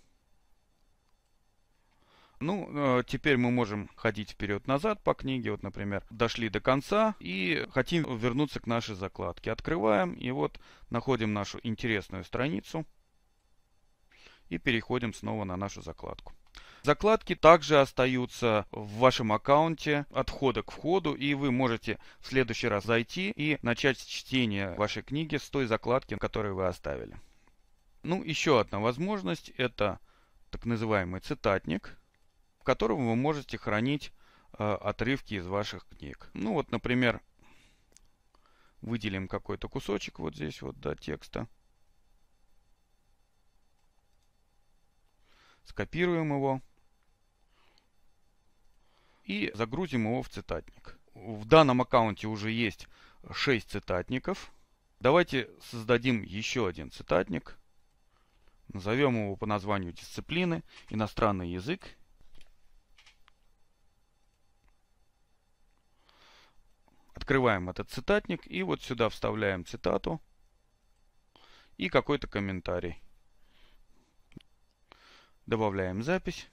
Ну, э, теперь мы можем ходить вперед-назад по книге. Вот, например, дошли до конца и хотим вернуться к нашей закладке. Открываем и вот находим нашу интересную страницу. И переходим снова на нашу закладку. Закладки также остаются в вашем аккаунте от входа к входу, и вы можете в следующий раз зайти и начать чтение вашей книги с той закладки, которую вы оставили. Ну, еще одна возможность – это так называемый цитатник, в котором вы можете хранить э, отрывки из ваших книг. Ну, вот, например, выделим какой-то кусочек вот здесь вот, да, текста. Скопируем его и загрузим его в цитатник. В данном аккаунте уже есть 6 цитатников. Давайте создадим еще один цитатник – Назовем его по названию дисциплины «Иностранный язык». Открываем этот цитатник и вот сюда вставляем цитату и какой-то комментарий. Добавляем запись.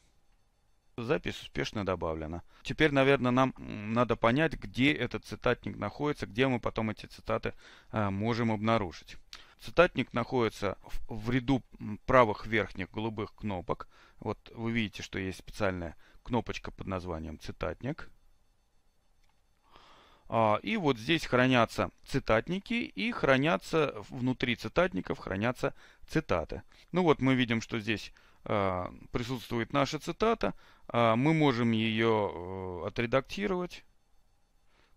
Запись успешно добавлена. Теперь, наверное, нам надо понять, где этот цитатник находится, где мы потом эти цитаты э, можем обнаружить. Цитатник находится в, в ряду правых верхних голубых кнопок. Вот вы видите, что есть специальная кнопочка под названием «Цитатник». А, и вот здесь хранятся цитатники и хранятся внутри цитатников хранятся цитаты. Ну вот мы видим, что здесь а, присутствует наша цитата. А, мы можем ее э, отредактировать.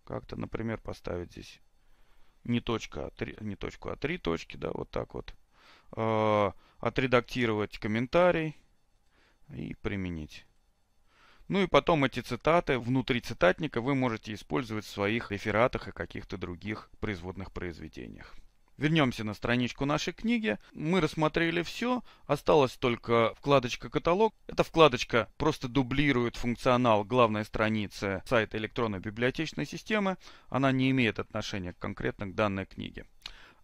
Как-то, например, поставить здесь не, точка, а три, не точку, а три точки, да, вот так вот. Э, отредактировать комментарий и применить. Ну и потом эти цитаты внутри цитатника вы можете использовать в своих рефератах и каких-то других производных произведениях. Вернемся на страничку нашей книги. Мы рассмотрели все. Осталась только вкладочка «Каталог». Эта вкладочка просто дублирует функционал главной страницы сайта электронной библиотечной системы. Она не имеет отношения конкретно к данной книге.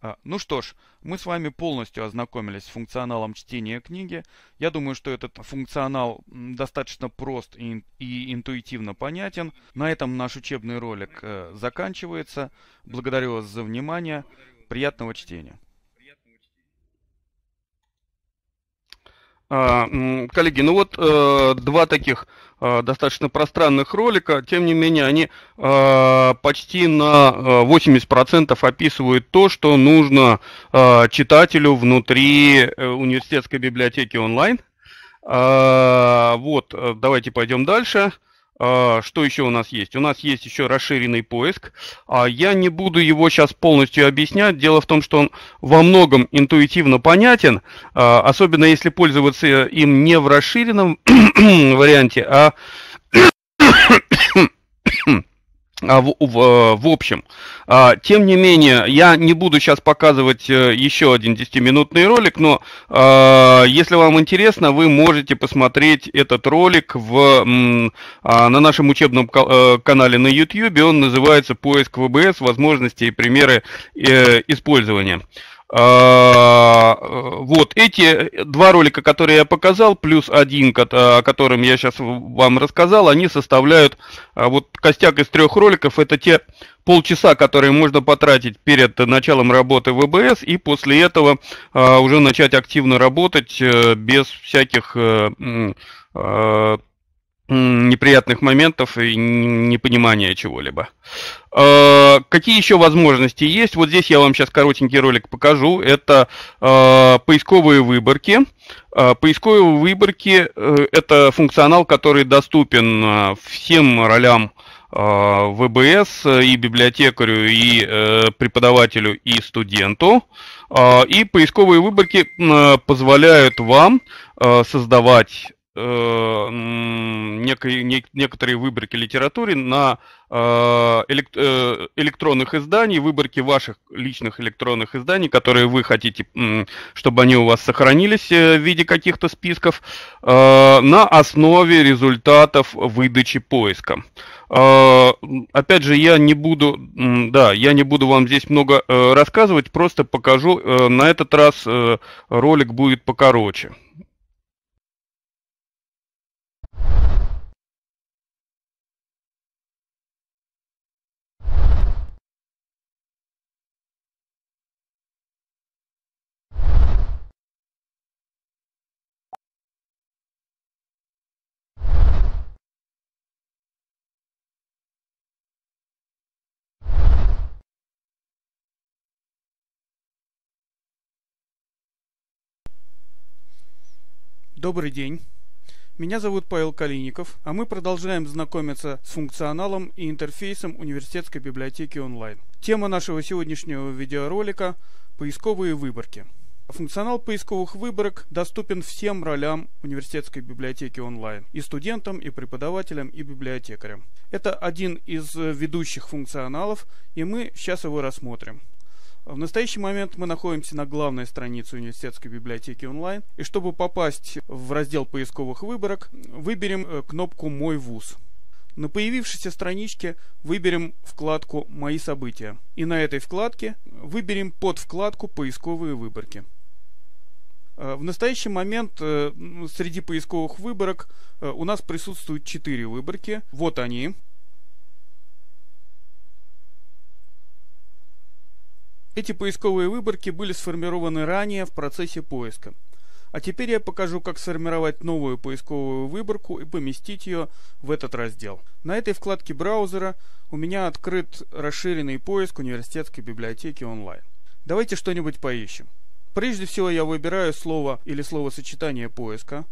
А, ну что ж, мы с вами полностью ознакомились с функционалом чтения книги. Я думаю, что этот функционал достаточно прост и, и интуитивно понятен. На этом наш учебный ролик э, заканчивается. Благодарю вас за внимание. Приятного чтения. А, коллеги, ну вот э, два таких э, достаточно пространных ролика, тем не менее они э, почти на 80% э, описывают то, что нужно э, читателю внутри э, университетской библиотеки онлайн. А, вот, давайте пойдем дальше. Дальше. А, что еще у нас есть? У нас есть еще расширенный поиск. А, я не буду его сейчас полностью объяснять. Дело в том, что он во многом интуитивно понятен, а, особенно если пользоваться им не в расширенном [clears throat] варианте, а а, в, в, э, в общем. А, тем не менее, я не буду сейчас показывать э, еще один 10-минутный ролик, но а, если вам интересно, вы можете посмотреть этот ролик в, на нашем учебном э, канале на YouTube. Он называется «Поиск ВБС. Возможности и примеры использования». А, вот эти два ролика, которые я показал, плюс один, а, о котором я сейчас вам рассказал, они составляют а, вот костяк из трех роликов. Это те полчаса, которые можно потратить перед началом работы в ВБС, и после этого уже начать активно работать э, без всяких э, неприятных моментов и непонимания чего-либо. Э, какие еще возможности есть? Вот здесь я вам сейчас коротенький ролик покажу. Это э, поисковые выборки. Э, поисковые выборки это функционал, который доступен всем ролям ВБС и библиотекарю, и преподавателю, и студенту. И поисковые выборки позволяют вам создавать Э, некой, не, некоторые выборки литературы на э, элект, э, электронных изданий, выборки ваших личных электронных изданий, которые вы хотите, чтобы они у вас сохранились э, в виде каких-то списков, э, на основе результатов выдачи поиска. Э, опять же, я не буду, да, я не буду вам здесь много э, рассказывать, просто покажу. Э, на этот раз э, ролик будет покороче. Добрый день. Меня зовут Павел Калиников, а мы продолжаем знакомиться с функционалом и интерфейсом университетской библиотеки онлайн. Тема нашего сегодняшнего видеоролика – поисковые выборки. Функционал поисковых выборок доступен всем ролям университетской библиотеки онлайн – и студентам, и преподавателям, и библиотекарям. Это один из ведущих функционалов, и мы сейчас его рассмотрим. В настоящий момент мы находимся на главной странице университетской библиотеки онлайн. И чтобы попасть в раздел поисковых выборок, выберем э, кнопку «Мой вуз». На появившейся страничке выберем вкладку «Мои события». И на этой вкладке выберем под вкладку «Поисковые выборки». Э, в настоящий момент э, среди поисковых выборок у нас присутствуют четыре выборки. Вот они. Эти поисковые выборки были сформированы ранее в процессе поиска. А теперь я покажу, как сформировать новую поисковую выборку и поместить ее в этот раздел. На этой вкладке браузера у меня открыт расширенный поиск университетской библиотеки онлайн. Давайте что-нибудь поищем. Прежде всего я выбираю слово или словосочетание поиска.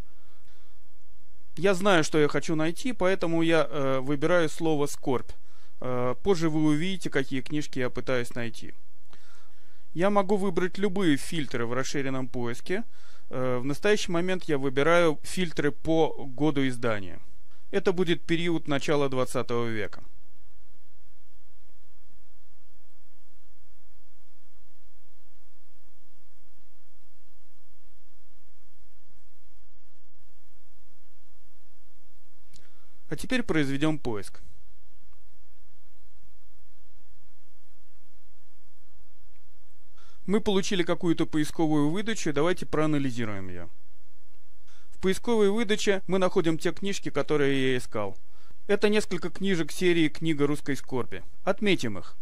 Я знаю, что я хочу найти, поэтому я э, выбираю слово «скорбь». Э, позже вы увидите, какие книжки я пытаюсь найти. Я могу выбрать любые фильтры в расширенном поиске. Э, в настоящий момент я выбираю фильтры по году издания. Это будет период начала 20 века. А теперь произведем поиск. Мы получили какую-то поисковую выдачу, давайте проанализируем ее. В поисковой выдаче мы находим те книжки, которые я искал. Это несколько книжек серии «Книга русской скорби». Отметим их.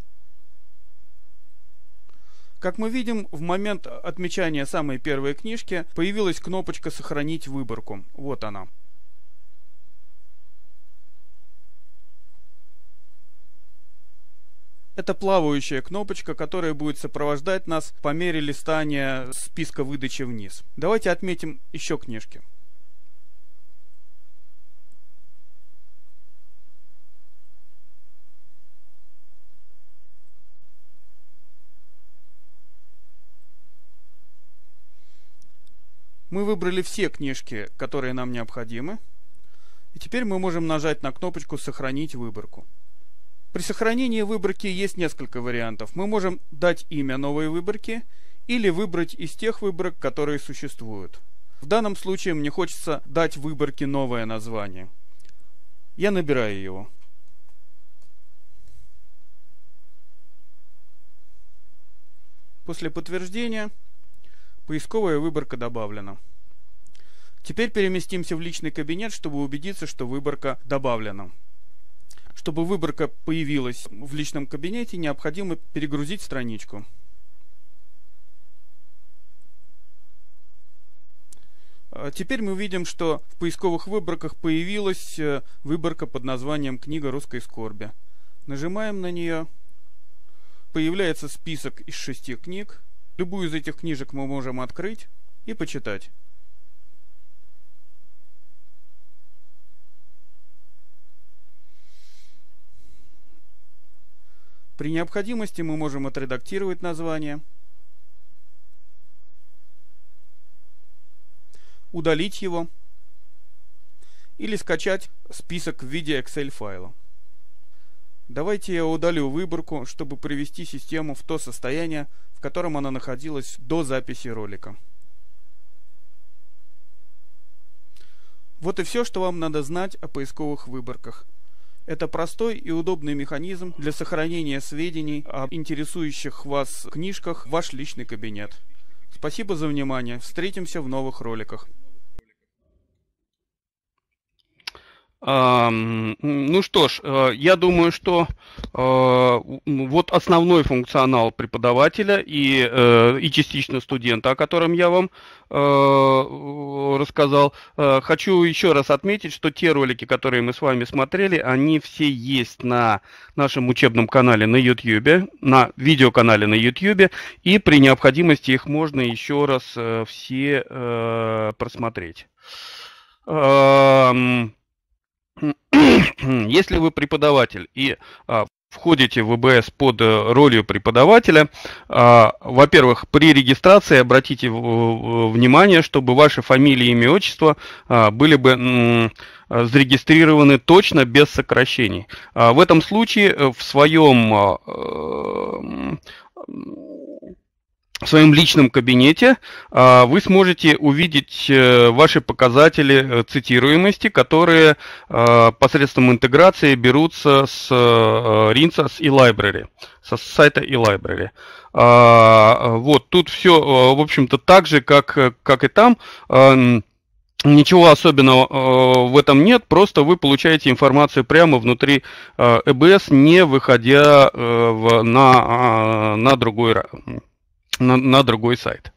Как мы видим, в момент отмечания самой первой книжки появилась кнопочка «Сохранить выборку». Вот она. Это плавающая кнопочка, которая будет сопровождать нас по мере листания списка выдачи вниз. Давайте отметим еще книжки. Мы выбрали все книжки, которые нам необходимы. И теперь мы можем нажать на кнопочку «Сохранить выборку». При сохранении выборки есть несколько вариантов. Мы можем дать имя новой выборке или выбрать из тех выборок, которые существуют. В данном случае мне хочется дать выборке новое название. Я набираю его. После подтверждения поисковая выборка добавлена. Теперь переместимся в личный кабинет, чтобы убедиться, что выборка добавлена. Чтобы выборка появилась в личном кабинете, необходимо перегрузить страничку. А теперь мы видим, что в поисковых выборках появилась э, выборка под названием «Книга русской скорби». Нажимаем на нее. Появляется список из шести книг. Любую из этих книжек мы можем открыть и почитать. При необходимости мы можем отредактировать название, удалить его или скачать список в виде Excel файла. Давайте я удалю выборку, чтобы привести систему в то состояние, в котором она находилась до записи ролика. Вот и все, что вам надо знать о поисковых выборках – это простой и удобный механизм для сохранения сведений о интересующих вас книжках в ваш личный кабинет. Спасибо за внимание. Встретимся в новых роликах. Ну что ж, э, я думаю, что э, вот основной функционал преподавателя и, э, и частично студента, о котором я вам рассказал. Хочу еще раз отметить, что те ролики, которые мы с вами смотрели, они все есть на нашем учебном канале на YouTube, на видеоканале на YouTube, и при необходимости их можно еще раз все просмотреть. [clears throat] если вы преподаватель и а, входите в ВБС под э, ролью преподавателя, а, во-первых, при регистрации обратите внимание, чтобы ваши фамилии, имя, отчество а, были бы а, зарегистрированы точно без сокращений. А в этом случае э, в своем а, э, в своем личном кабинете а, вы сможете увидеть э, ваши показатели э, цитируемости, которые а, посредством интеграции берутся с Rinsa э, с eLibrary, со сайта eLibrary. А, вот, тут все, в общем-то, так же, как, как и там. Ничего особенного в этом нет, просто вы получаете информацию прямо внутри ЭБС, не выходя на, на другой на, на другой сайт.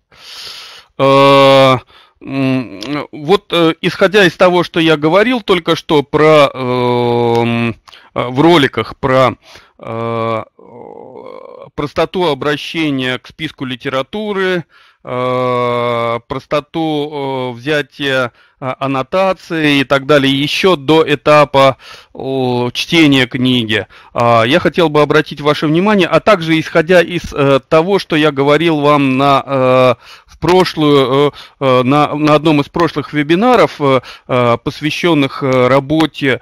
Э, вот э, исходя из того, что я говорил только что про эм, э, в роликах про простоту обращения к списку литературы, простоту взятия а, аннотации и так далее, еще до этапа чтения книги. А, я хотел бы обратить ваше внимание, а также исходя из э, того, что я говорил вам на э, в прошлую, э, на, на одном из прошлых вебинаров, посвященных работе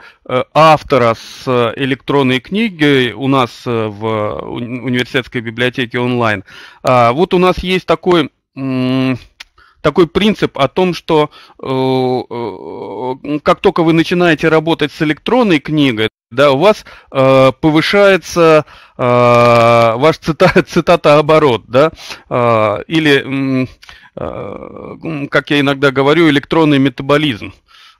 автора с электронной книги у нас в университетской библиотеке онлайн. А, вот у нас есть такой такой принцип о том, что э, э как только вы начинаете работать с электронной книгой, да, у вас э, повышается э, ваш цита, [laughs] цитатооборот, да, э, или, э, как я иногда говорю, электронный метаболизм.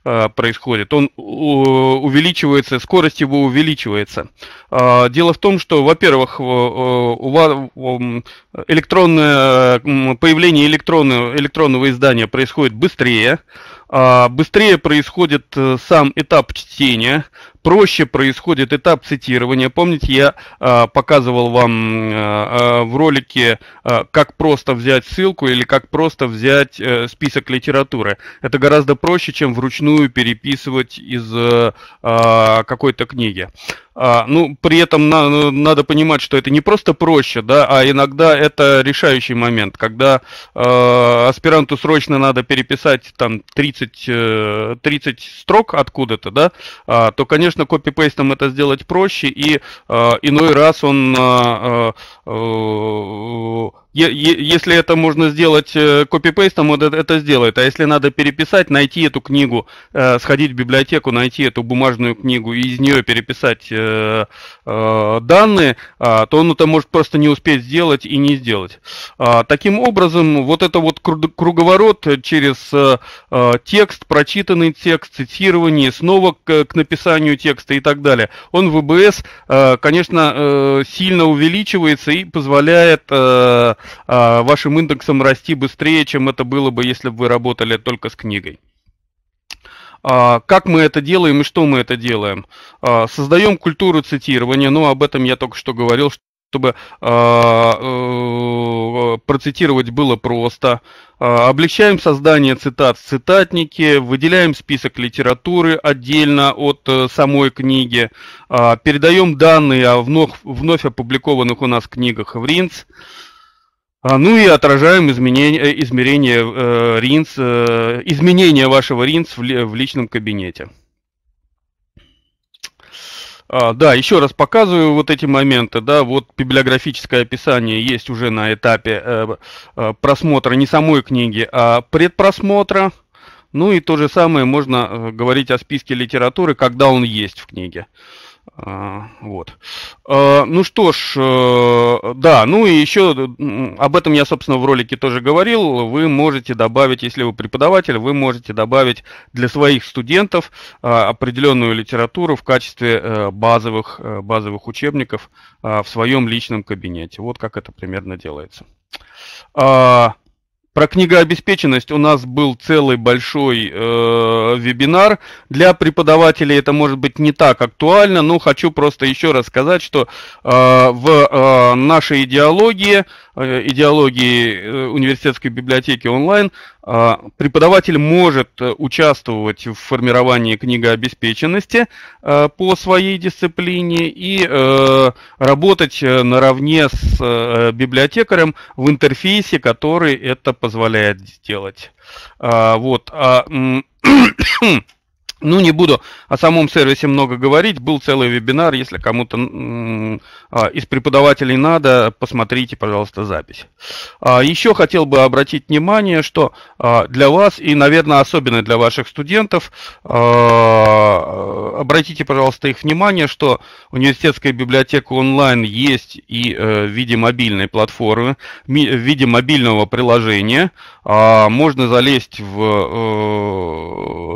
Э, происходит. Он увеличивается, скорость его увеличивается. А, дело в том, что, во-первых, э, электронное, появление электронного, электронного издания происходит быстрее, а, быстрее происходит э, сам этап чтения, проще происходит этап цитирования. Помните, я э, показывал вам э, в ролике, э, как просто взять ссылку или как просто взять э, список литературы. Это гораздо проще, чем вручную переписывать из э, какой-то книги. Э, а, ну, при этом на, ну, надо понимать, что это не просто проще, да, а иногда это решающий момент, когда э, аспиранту срочно надо переписать там 30, 30 э, строк откуда-то, да, а, то, конечно, копипейстом это сделать проще, и э, иной раз он а, э, э, если это можно сделать копипейстом, э, он это сделает. А если надо переписать, найти эту книгу, э, сходить в библиотеку, найти эту бумажную книгу и из нее переписать э, данные, а, то он это может просто не успеть сделать и не сделать. А, таким образом, вот это вот круговорот через текст, прочитанный текст, цитирование, снова к написанию текста и так далее, он в ВБС, конечно, сильно увеличивается и позволяет Э, вашим индексом расти быстрее, чем это было бы, если бы вы работали только с книгой. А, как мы это делаем и что мы это делаем? А, создаем культуру цитирования, но ну, об этом я только что говорил, чтобы а, э, процитировать было просто. Облегчаем создание цитат в цитатнике, выделяем список литературы отдельно от э, самой книги, передаем данные о вновь, вновь опубликованных у нас книгах в РИНЦ. А, ну и отражаем изменение, э, измерение э, ринц, э, изменение вашего ринц в, в личном кабинете. А, да, еще раз показываю вот эти моменты, да, вот библиографическое описание есть уже на этапе э, э просмотра не самой книги, а предпросмотра. Ну и то же самое можно э, говорить о списке литературы, когда он есть в книге. А, вот. Э, ну что ж, э, да, ну и еще э, об этом я, собственно, в ролике тоже говорил. Вы можете добавить, если вы преподаватель, вы можете добавить для своих студентов определенную литературу в качестве базовых, базовых учебников в своем личном кабинете. Вот как это примерно делается. А, про книгообеспеченность у нас был целый большой э, вебинар. Для преподавателей это может быть не так актуально, но хочу просто еще раз сказать, что э, в э, нашей идеологии, э, идеологии э, университетской библиотеки онлайн, э, преподаватель может э, участвовать в формировании книгообеспеченности э, по своей дисциплине и э, работать э, наравне с э, библиотекарем в интерфейсе, который это позволяет сделать. А, вот. А, [coughs] Ну, не буду о самом сервисе много говорить. Был целый вебинар. Если кому-то а, из преподавателей надо, посмотрите, пожалуйста, запись. А, еще хотел бы обратить внимание, что а, для вас и, наверное, особенно для ваших студентов, обратите, пожалуйста, их внимание, что университетская библиотека онлайн есть и э, в виде мобильной платформы, в виде мобильного приложения. Можно залезть в...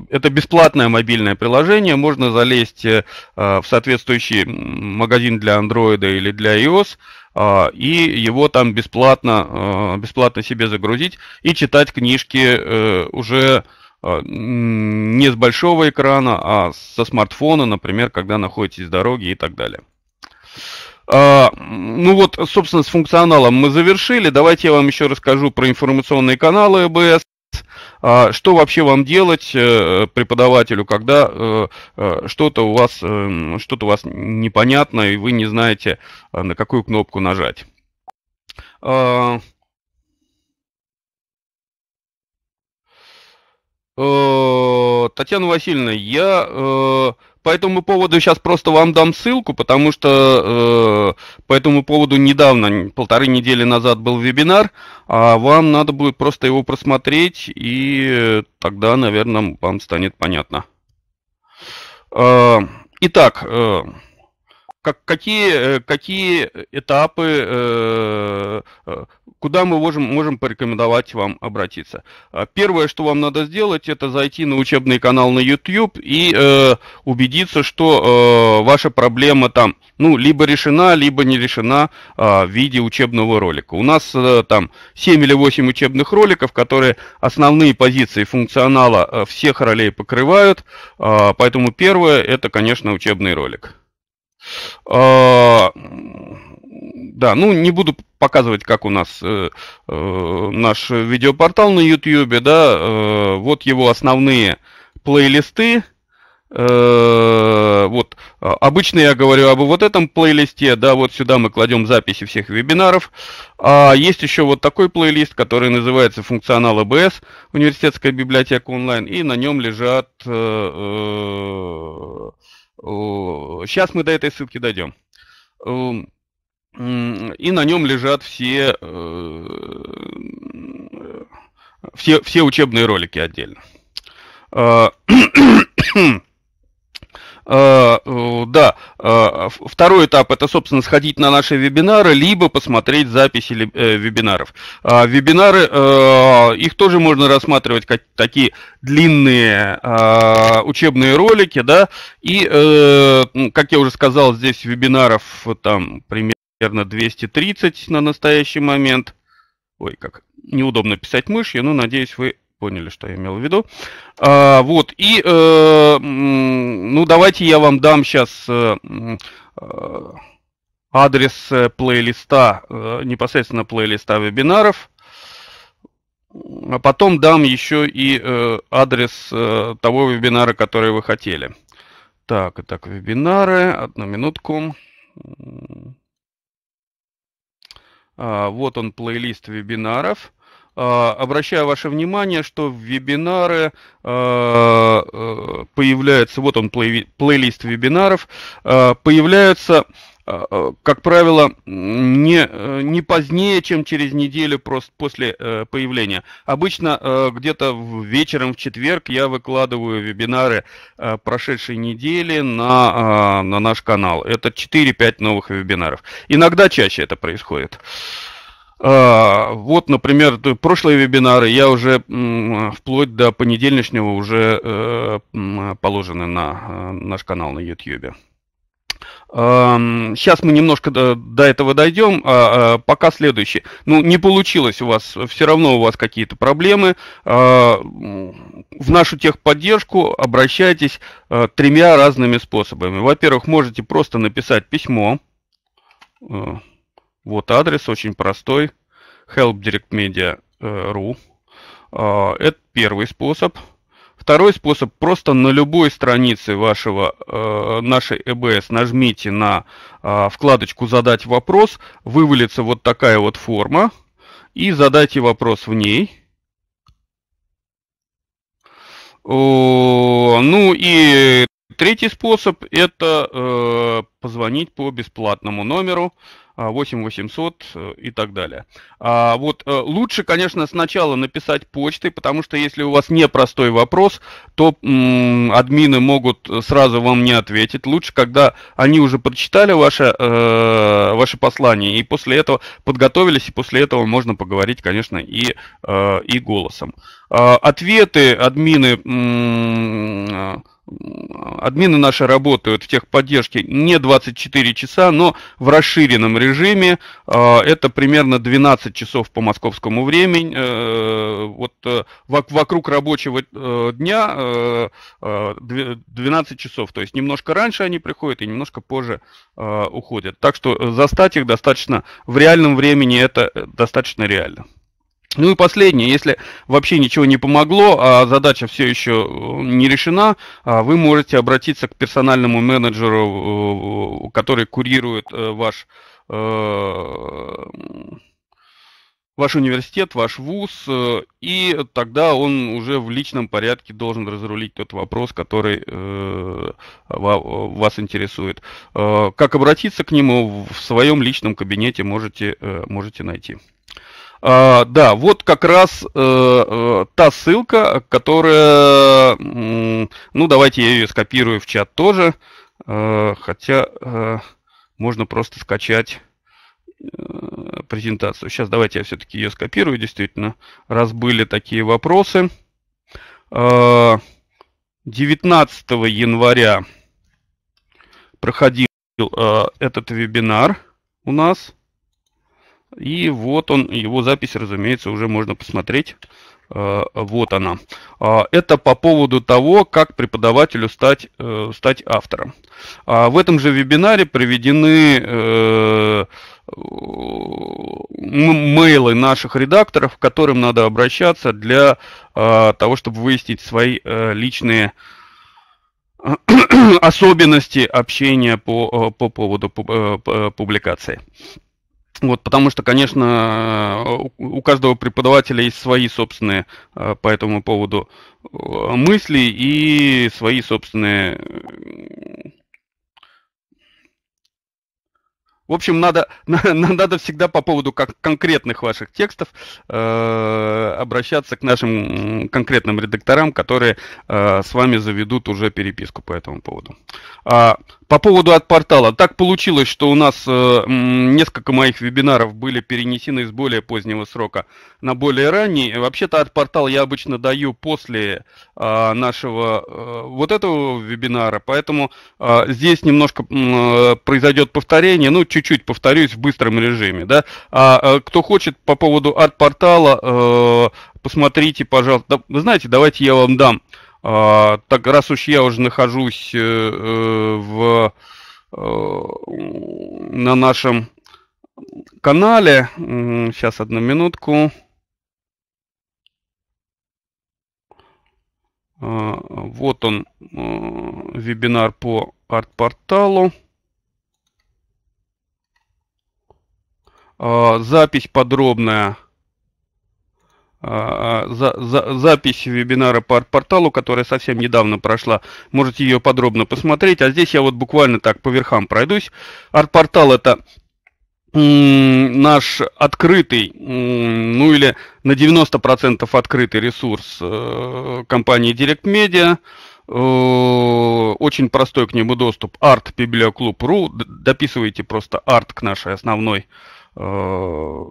Э, это бесплатное мобильное приложение, можно залезть э, а, в соответствующий магазин для Android или для iOS а, и его там бесплатно, а, бесплатно себе загрузить и читать книжки э, уже не с большого экрана, а со смартфона, например, когда находитесь в дороге и так далее. Ну вот, собственно, с функционалом мы завершили. Давайте я вам еще расскажу про информационные каналы ЭБС. А что вообще вам делать э, преподавателю, когда э, э, что-то у вас, эм, что-то у вас непонятно, и вы не знаете, на какую кнопку нажать. А, Татьяна Васильевна, я по этому поводу сейчас просто вам дам ссылку, потому что по этому поводу недавно, полторы недели назад был вебинар, а вам надо будет просто его просмотреть, и э, тогда, наверное, вам станет понятно. А, итак, э, как, какие, э, какие этапы, э, э, куда мы можем, можем порекомендовать вам обратиться. А, первое, что вам надо сделать, это зайти на учебный канал на YouTube и убедиться, что ваша проблема там, ну, либо решена, либо не решена а, в виде учебного ролика. У нас там 7 или 8 учебных роликов, которые основные позиции функционала всех ролей покрывают, а, поэтому первое, это, конечно, учебный ролик. А, да, ну не буду показывать, как у нас э, э, наш видеопортал на YouTube, да, э, вот его основные плейлисты. вот а, обычно я говорю об вот этом плейлисте, да, вот сюда мы кладем записи всех вебинаров. А есть еще вот такой плейлист, который называется функционал АБС, университетская библиотека онлайн, и на нем лежат э, Сейчас мы до этой ссылки дойдем. Эм, и на нем лежат все, э, все, все учебные ролики отдельно. А, Э, э, да, э, второй этап это, собственно, сходить на наши вебинары, либо посмотреть записи вебинаров. А вебинары, их тоже можно рассматривать как такие длинные учебные ролики, да, и, как я уже сказал, здесь вебинаров там примерно 230 на настоящий момент. Ой, как неудобно писать мышью, но ну, надеюсь, вы поняли, что я имел в виду. А, вот, и, э, ну, давайте я вам дам сейчас э, а, адрес э, плейлиста, э, непосредственно плейлиста вебинаров. А потом дам еще и э, адрес э, того вебинара, который вы хотели. Так, так, вебинары, одну минутку. А, вот он, плейлист вебинаров. А, обращаю ваше внимание, что вебинары а, а, появляются, вот он плей, плейлист вебинаров, появляются как правило, не, не позднее, чем через неделю просто после э, появления. Обычно э, где-то вечером в четверг я выкладываю вебинары э, прошедшей недели на, на наш канал. Это 4-5 новых вебинаров. Иногда чаще это происходит. А, вот, например, прошлые вебинары я уже вплоть до понедельничнего уже э, положены на э, наш канал на YouTube. Сейчас мы немножко до, до этого дойдем. А, а, пока следующее. Ну, не получилось у вас, все равно у вас какие-то проблемы. А, в нашу техподдержку обращайтесь э, тремя разными способами. Во-первых, можете просто написать письмо. Вот адрес очень простой. helpdirectmedia.ru а, Это первый способ. Второй способ, просто на любой странице вашего, э, нашей ЭБС нажмите на а, вкладочку «Задать вопрос», вывалится вот такая вот форма, и задайте вопрос в ней. ну и третий способ – это э, позвонить по бесплатному номеру 8800 а, э, и так далее. А вот э, лучше, конечно, сначала написать почтой, потому что если у вас непростой вопрос, то м, админы могут э, сразу вам не ответить. Лучше, когда они уже прочитали ваше, э, ваше послание и после этого подготовились, и после этого можно поговорить, конечно, и, э, и голосом. Э, ответы админы... М, админы наши работают в техподдержке не 24 часа, но в расширенном режиме. А, это примерно 12 часов по московскому времени. Э, вот э, вокруг рабочего э, дня 12 часов. То есть немножко раньше они приходят и немножко позже уходят. Так что застать их достаточно в реальном времени это достаточно реально. Ну и последнее, если вообще ничего не помогло, а задача все еще э, не решена, а вы можете обратиться к персональному менеджеру, э, э, который курирует ваш ваш университет, ваш вуз, и тогда он уже в личном порядке должен разрулить тот вопрос, который вас интересует. как обратиться к нему в своем личном кабинете можете, можете найти. А, да, вот как раз э, э та ссылка, которая, ну давайте я ее скопирую в чат тоже, э, хотя э, можно просто скачать э, презентацию. Сейчас давайте я все-таки ее скопирую, действительно, раз были такие вопросы. Э, 19 января проходил э, этот вебинар у нас. И вот он, его запись, разумеется, уже можно посмотреть. Э, вот она. Э, это по поводу того, как преподавателю стать, э, стать автором. А в этом же вебинаре приведены мейлы наших редакторов, к которым надо обращаться для того, чтобы выяснить свои личные [clears throat] особенности общения по, по поводу публикации. Вот, потому что, конечно, у каждого преподавателя есть свои собственные э, по этому поводу э, мысли и свои собственные... Э, в общем, надо, [laughs] надо всегда по поводу как конкретных ваших текстов обращаться к нашим конкретным редакторам, которые с вами заведут уже переписку по этому поводу. А по поводу от портала. Так получилось, что у нас э, несколько моих вебинаров были перенесены из более позднего срока на более ранний. Вообще-то от портал я обычно даю после э, нашего э, вот этого вебинара, поэтому э, здесь немножко э, произойдет повторение, ну чуть-чуть повторюсь в быстром режиме. Да? А э, кто хочет по поводу от портала, э, посмотрите, пожалуйста. Да, вы знаете, давайте я вам дам а, так раз уж я уже нахожусь э, э, в, э, на нашем канале, сейчас одну минутку. А, вот он, вебинар по арт-порталу. А, запись подробная – а, а, за, за, запись вебинара по порталу, которая совсем недавно прошла. Можете ее подробно посмотреть. А здесь я вот буквально так по верхам пройдусь. Арт-портал это наш открытый, ну или на 90% открытый ресурс э, компании Direct Media. Э, очень простой к нему доступ. artbiblioclub.ru. Дописывайте просто арт к нашей основной э,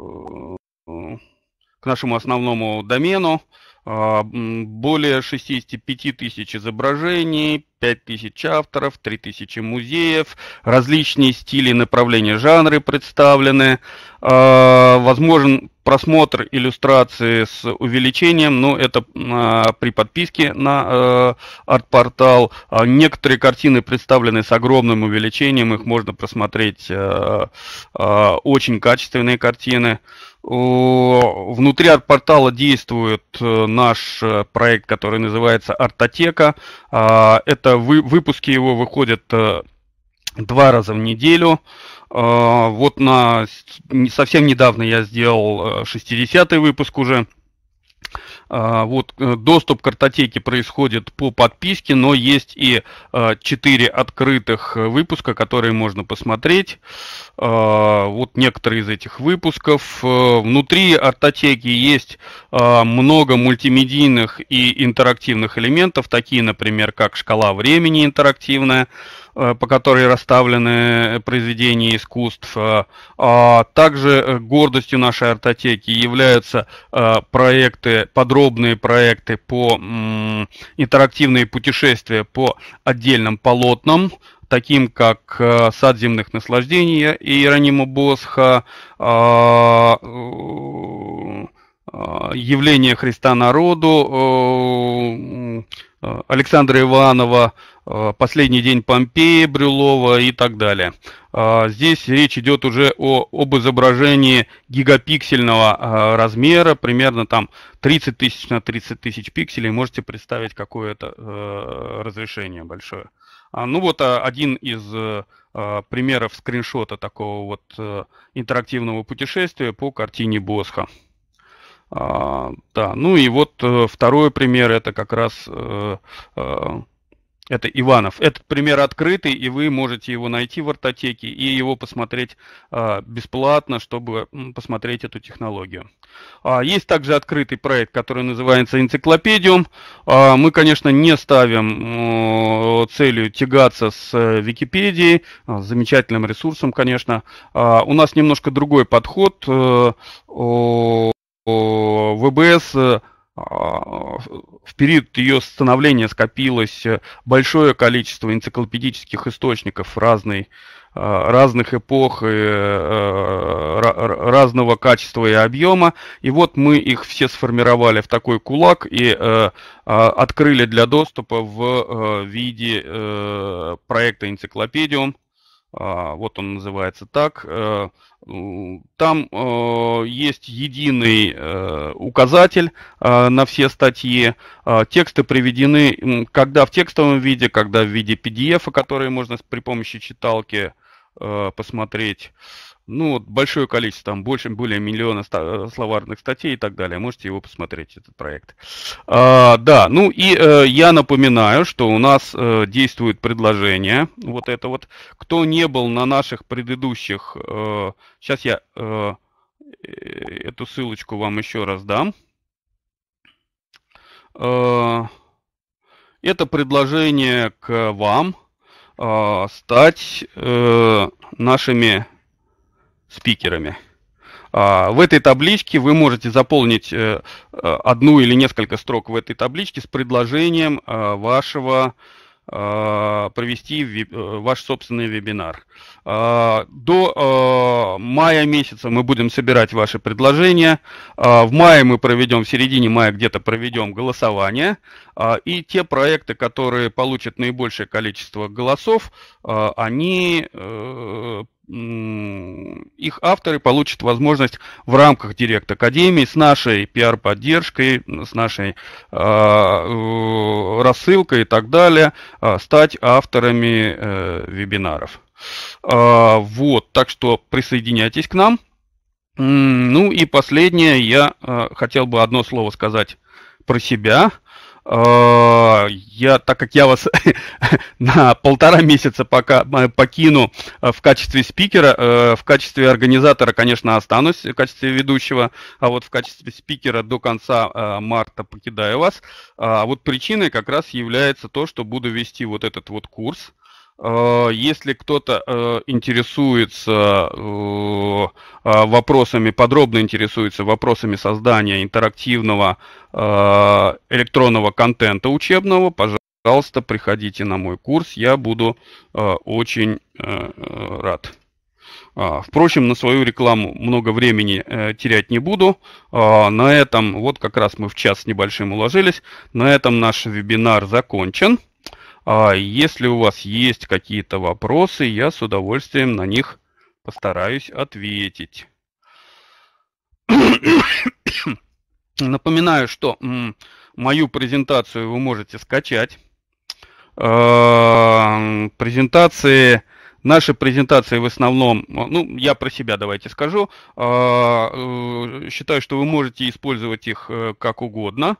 к нашему основному домену. А, более 65 тысяч изображений, 5000 авторов, 3000 музеев, различные стили, направления, жанры представлены. А, возможен просмотр иллюстрации с увеличением, но это а, при подписке на а, арт-портал. Некоторые картины представлены с огромным увеличением, их можно просмотреть, очень качественные картины. Внутри арт-портала действует э, наш э, проект, который называется «Артотека». Это это вы, выпуски его выходят э, два раза в неделю. Э, вот на совсем недавно я сделал 60-й э, выпуск уже. А, вот э, доступ к картотеке происходит по подписке, но есть и 4 а, открытых выпуска, которые можно посмотреть. А, вот некоторые из этих выпусков. Э, внутри картотеки есть много мультимедийных и интерактивных элементов, такие, например, как шкала времени интерактивная, Э, по которой расставлены произведения искусств. Э, а также э, гордостью нашей артотеки являются проекты, подробные проекты по интерактивные путешествия по отдельным полотнам, таким как «Сад земных наслаждений» Иеронима Босха, «Явление Христа народу», Александра Иванова – Э, последний день Помпеи Брюлова и так далее. А, здесь речь идет уже о, об изображении гигапиксельного э, размера, примерно там 30 тысяч на 30 тысяч пикселей. Можете представить, какое это э, разрешение большое. А, ну вот один из примеров скриншота такого вот интерактивного путешествия по картине Босха. А, да, ну и вот второй пример это как раз это Иванов. Этот пример открытый, и вы можете его найти в ортотеке и его посмотреть а, бесплатно, чтобы посмотреть эту технологию. А, есть также открытый проект, который называется «Энциклопедиум». А, мы, конечно, не ставим целью тягаться с э, Википедией, с замечательным ресурсом, конечно. У нас немножко другой подход. Э, ВБС э, в период ее становления скопилось э, большое количество энциклопедических источников разной, э, разных эпох, и, э, разного качества и объема. И вот мы их все сформировали в такой кулак и а, открыли для доступа в виде проекта «Энциклопедиум», а, вот он называется так. Э, там э, есть единый э, указатель на все статьи. Тексты приведены когда в текстовом виде, когда в виде PDF, которые можно при помощи читалки посмотреть. Ну, вот большое количество, там больше, более миллиона ста э, словарных статей и так далее. Можете его посмотреть, этот проект. А, да, ну и э, я напоминаю, что у нас э, действует предложение, вот это вот. Кто не был на наших предыдущих, э, сейчас я э, э, эту ссылочку вам еще раз дам. Э, это предложение к вам э, стать э, нашими спикерами. А, в этой табличке вы можете заполнить э, э, одну или несколько строк в этой табличке с предложением э, вашего провести ваш собственный вебинар. А, до мая месяца мы будем собирать ваши предложения. А, в мае мы проведем, в середине мая где-то проведем голосование. И те проекты, которые получат наибольшее количество голосов, они их авторы получат возможность в рамках Директ Академии с нашей пиар-поддержкой, с нашей а, э, рассылкой и так далее а, стать авторами э, вебинаров. Э, вот, так что присоединяйтесь к нам. Ну и последнее, я хотел бы одно слово сказать про себя. А, я, так как я вас [laughs] на полтора месяца пока э, покину э, в качестве спикера, э, в качестве организатора, конечно, останусь в качестве ведущего, а вот в качестве спикера до конца марта покидаю вас. А вот причиной как раз является то, что буду вести вот этот вот курс, Э, если кто-то э, интересуется э, вопросами, подробно интересуется вопросами создания интерактивного электронного контента учебного, пожалуйста, приходите на мой курс, я буду очень рад. А, впрочем, на свою рекламу много времени терять не буду. А, на этом, вот как раз мы в час с небольшим уложились, на этом наш вебинар закончен. А если у вас есть какие-то вопросы, я с удовольствием на них постараюсь ответить. Напоминаю, что мою презентацию вы можете скачать. А, презентации, наши презентации в основном, а, ну, я про себя давайте скажу, а, э, считаю, что вы можете использовать их э, как угодно.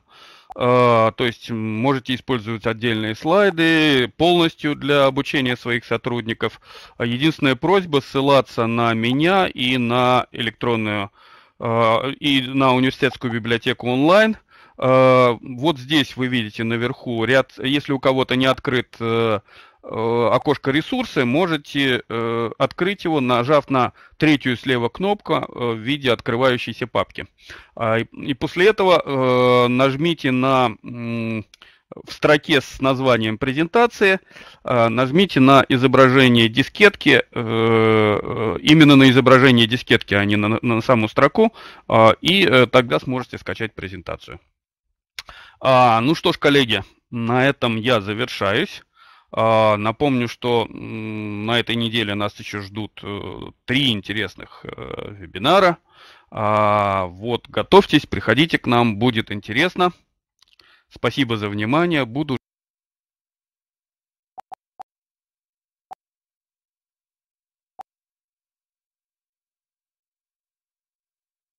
А, то есть можете использовать отдельные слайды полностью для обучения своих сотрудников. А единственная просьба ссылаться на меня и на электронную а, и на университетскую библиотеку онлайн. Вот здесь вы видите наверху ряд, если у кого-то не открыт э, Э, окошко ресурсы, можете э, открыть его, нажав на третью слева кнопку э, в виде открывающейся папки. А, и, после этого нажмите на в строке с названием презентации, нажмите на изображение дискетки, именно на изображение дискетки, а не на, саму строку, и тогда сможете скачать презентацию. А, ну что ж, коллеги, на этом я завершаюсь. А, напомню, что на этой неделе нас еще ждут э, три интересных э, вебинара. А, вот, готовьтесь, приходите к нам, будет интересно. Спасибо за внимание, буду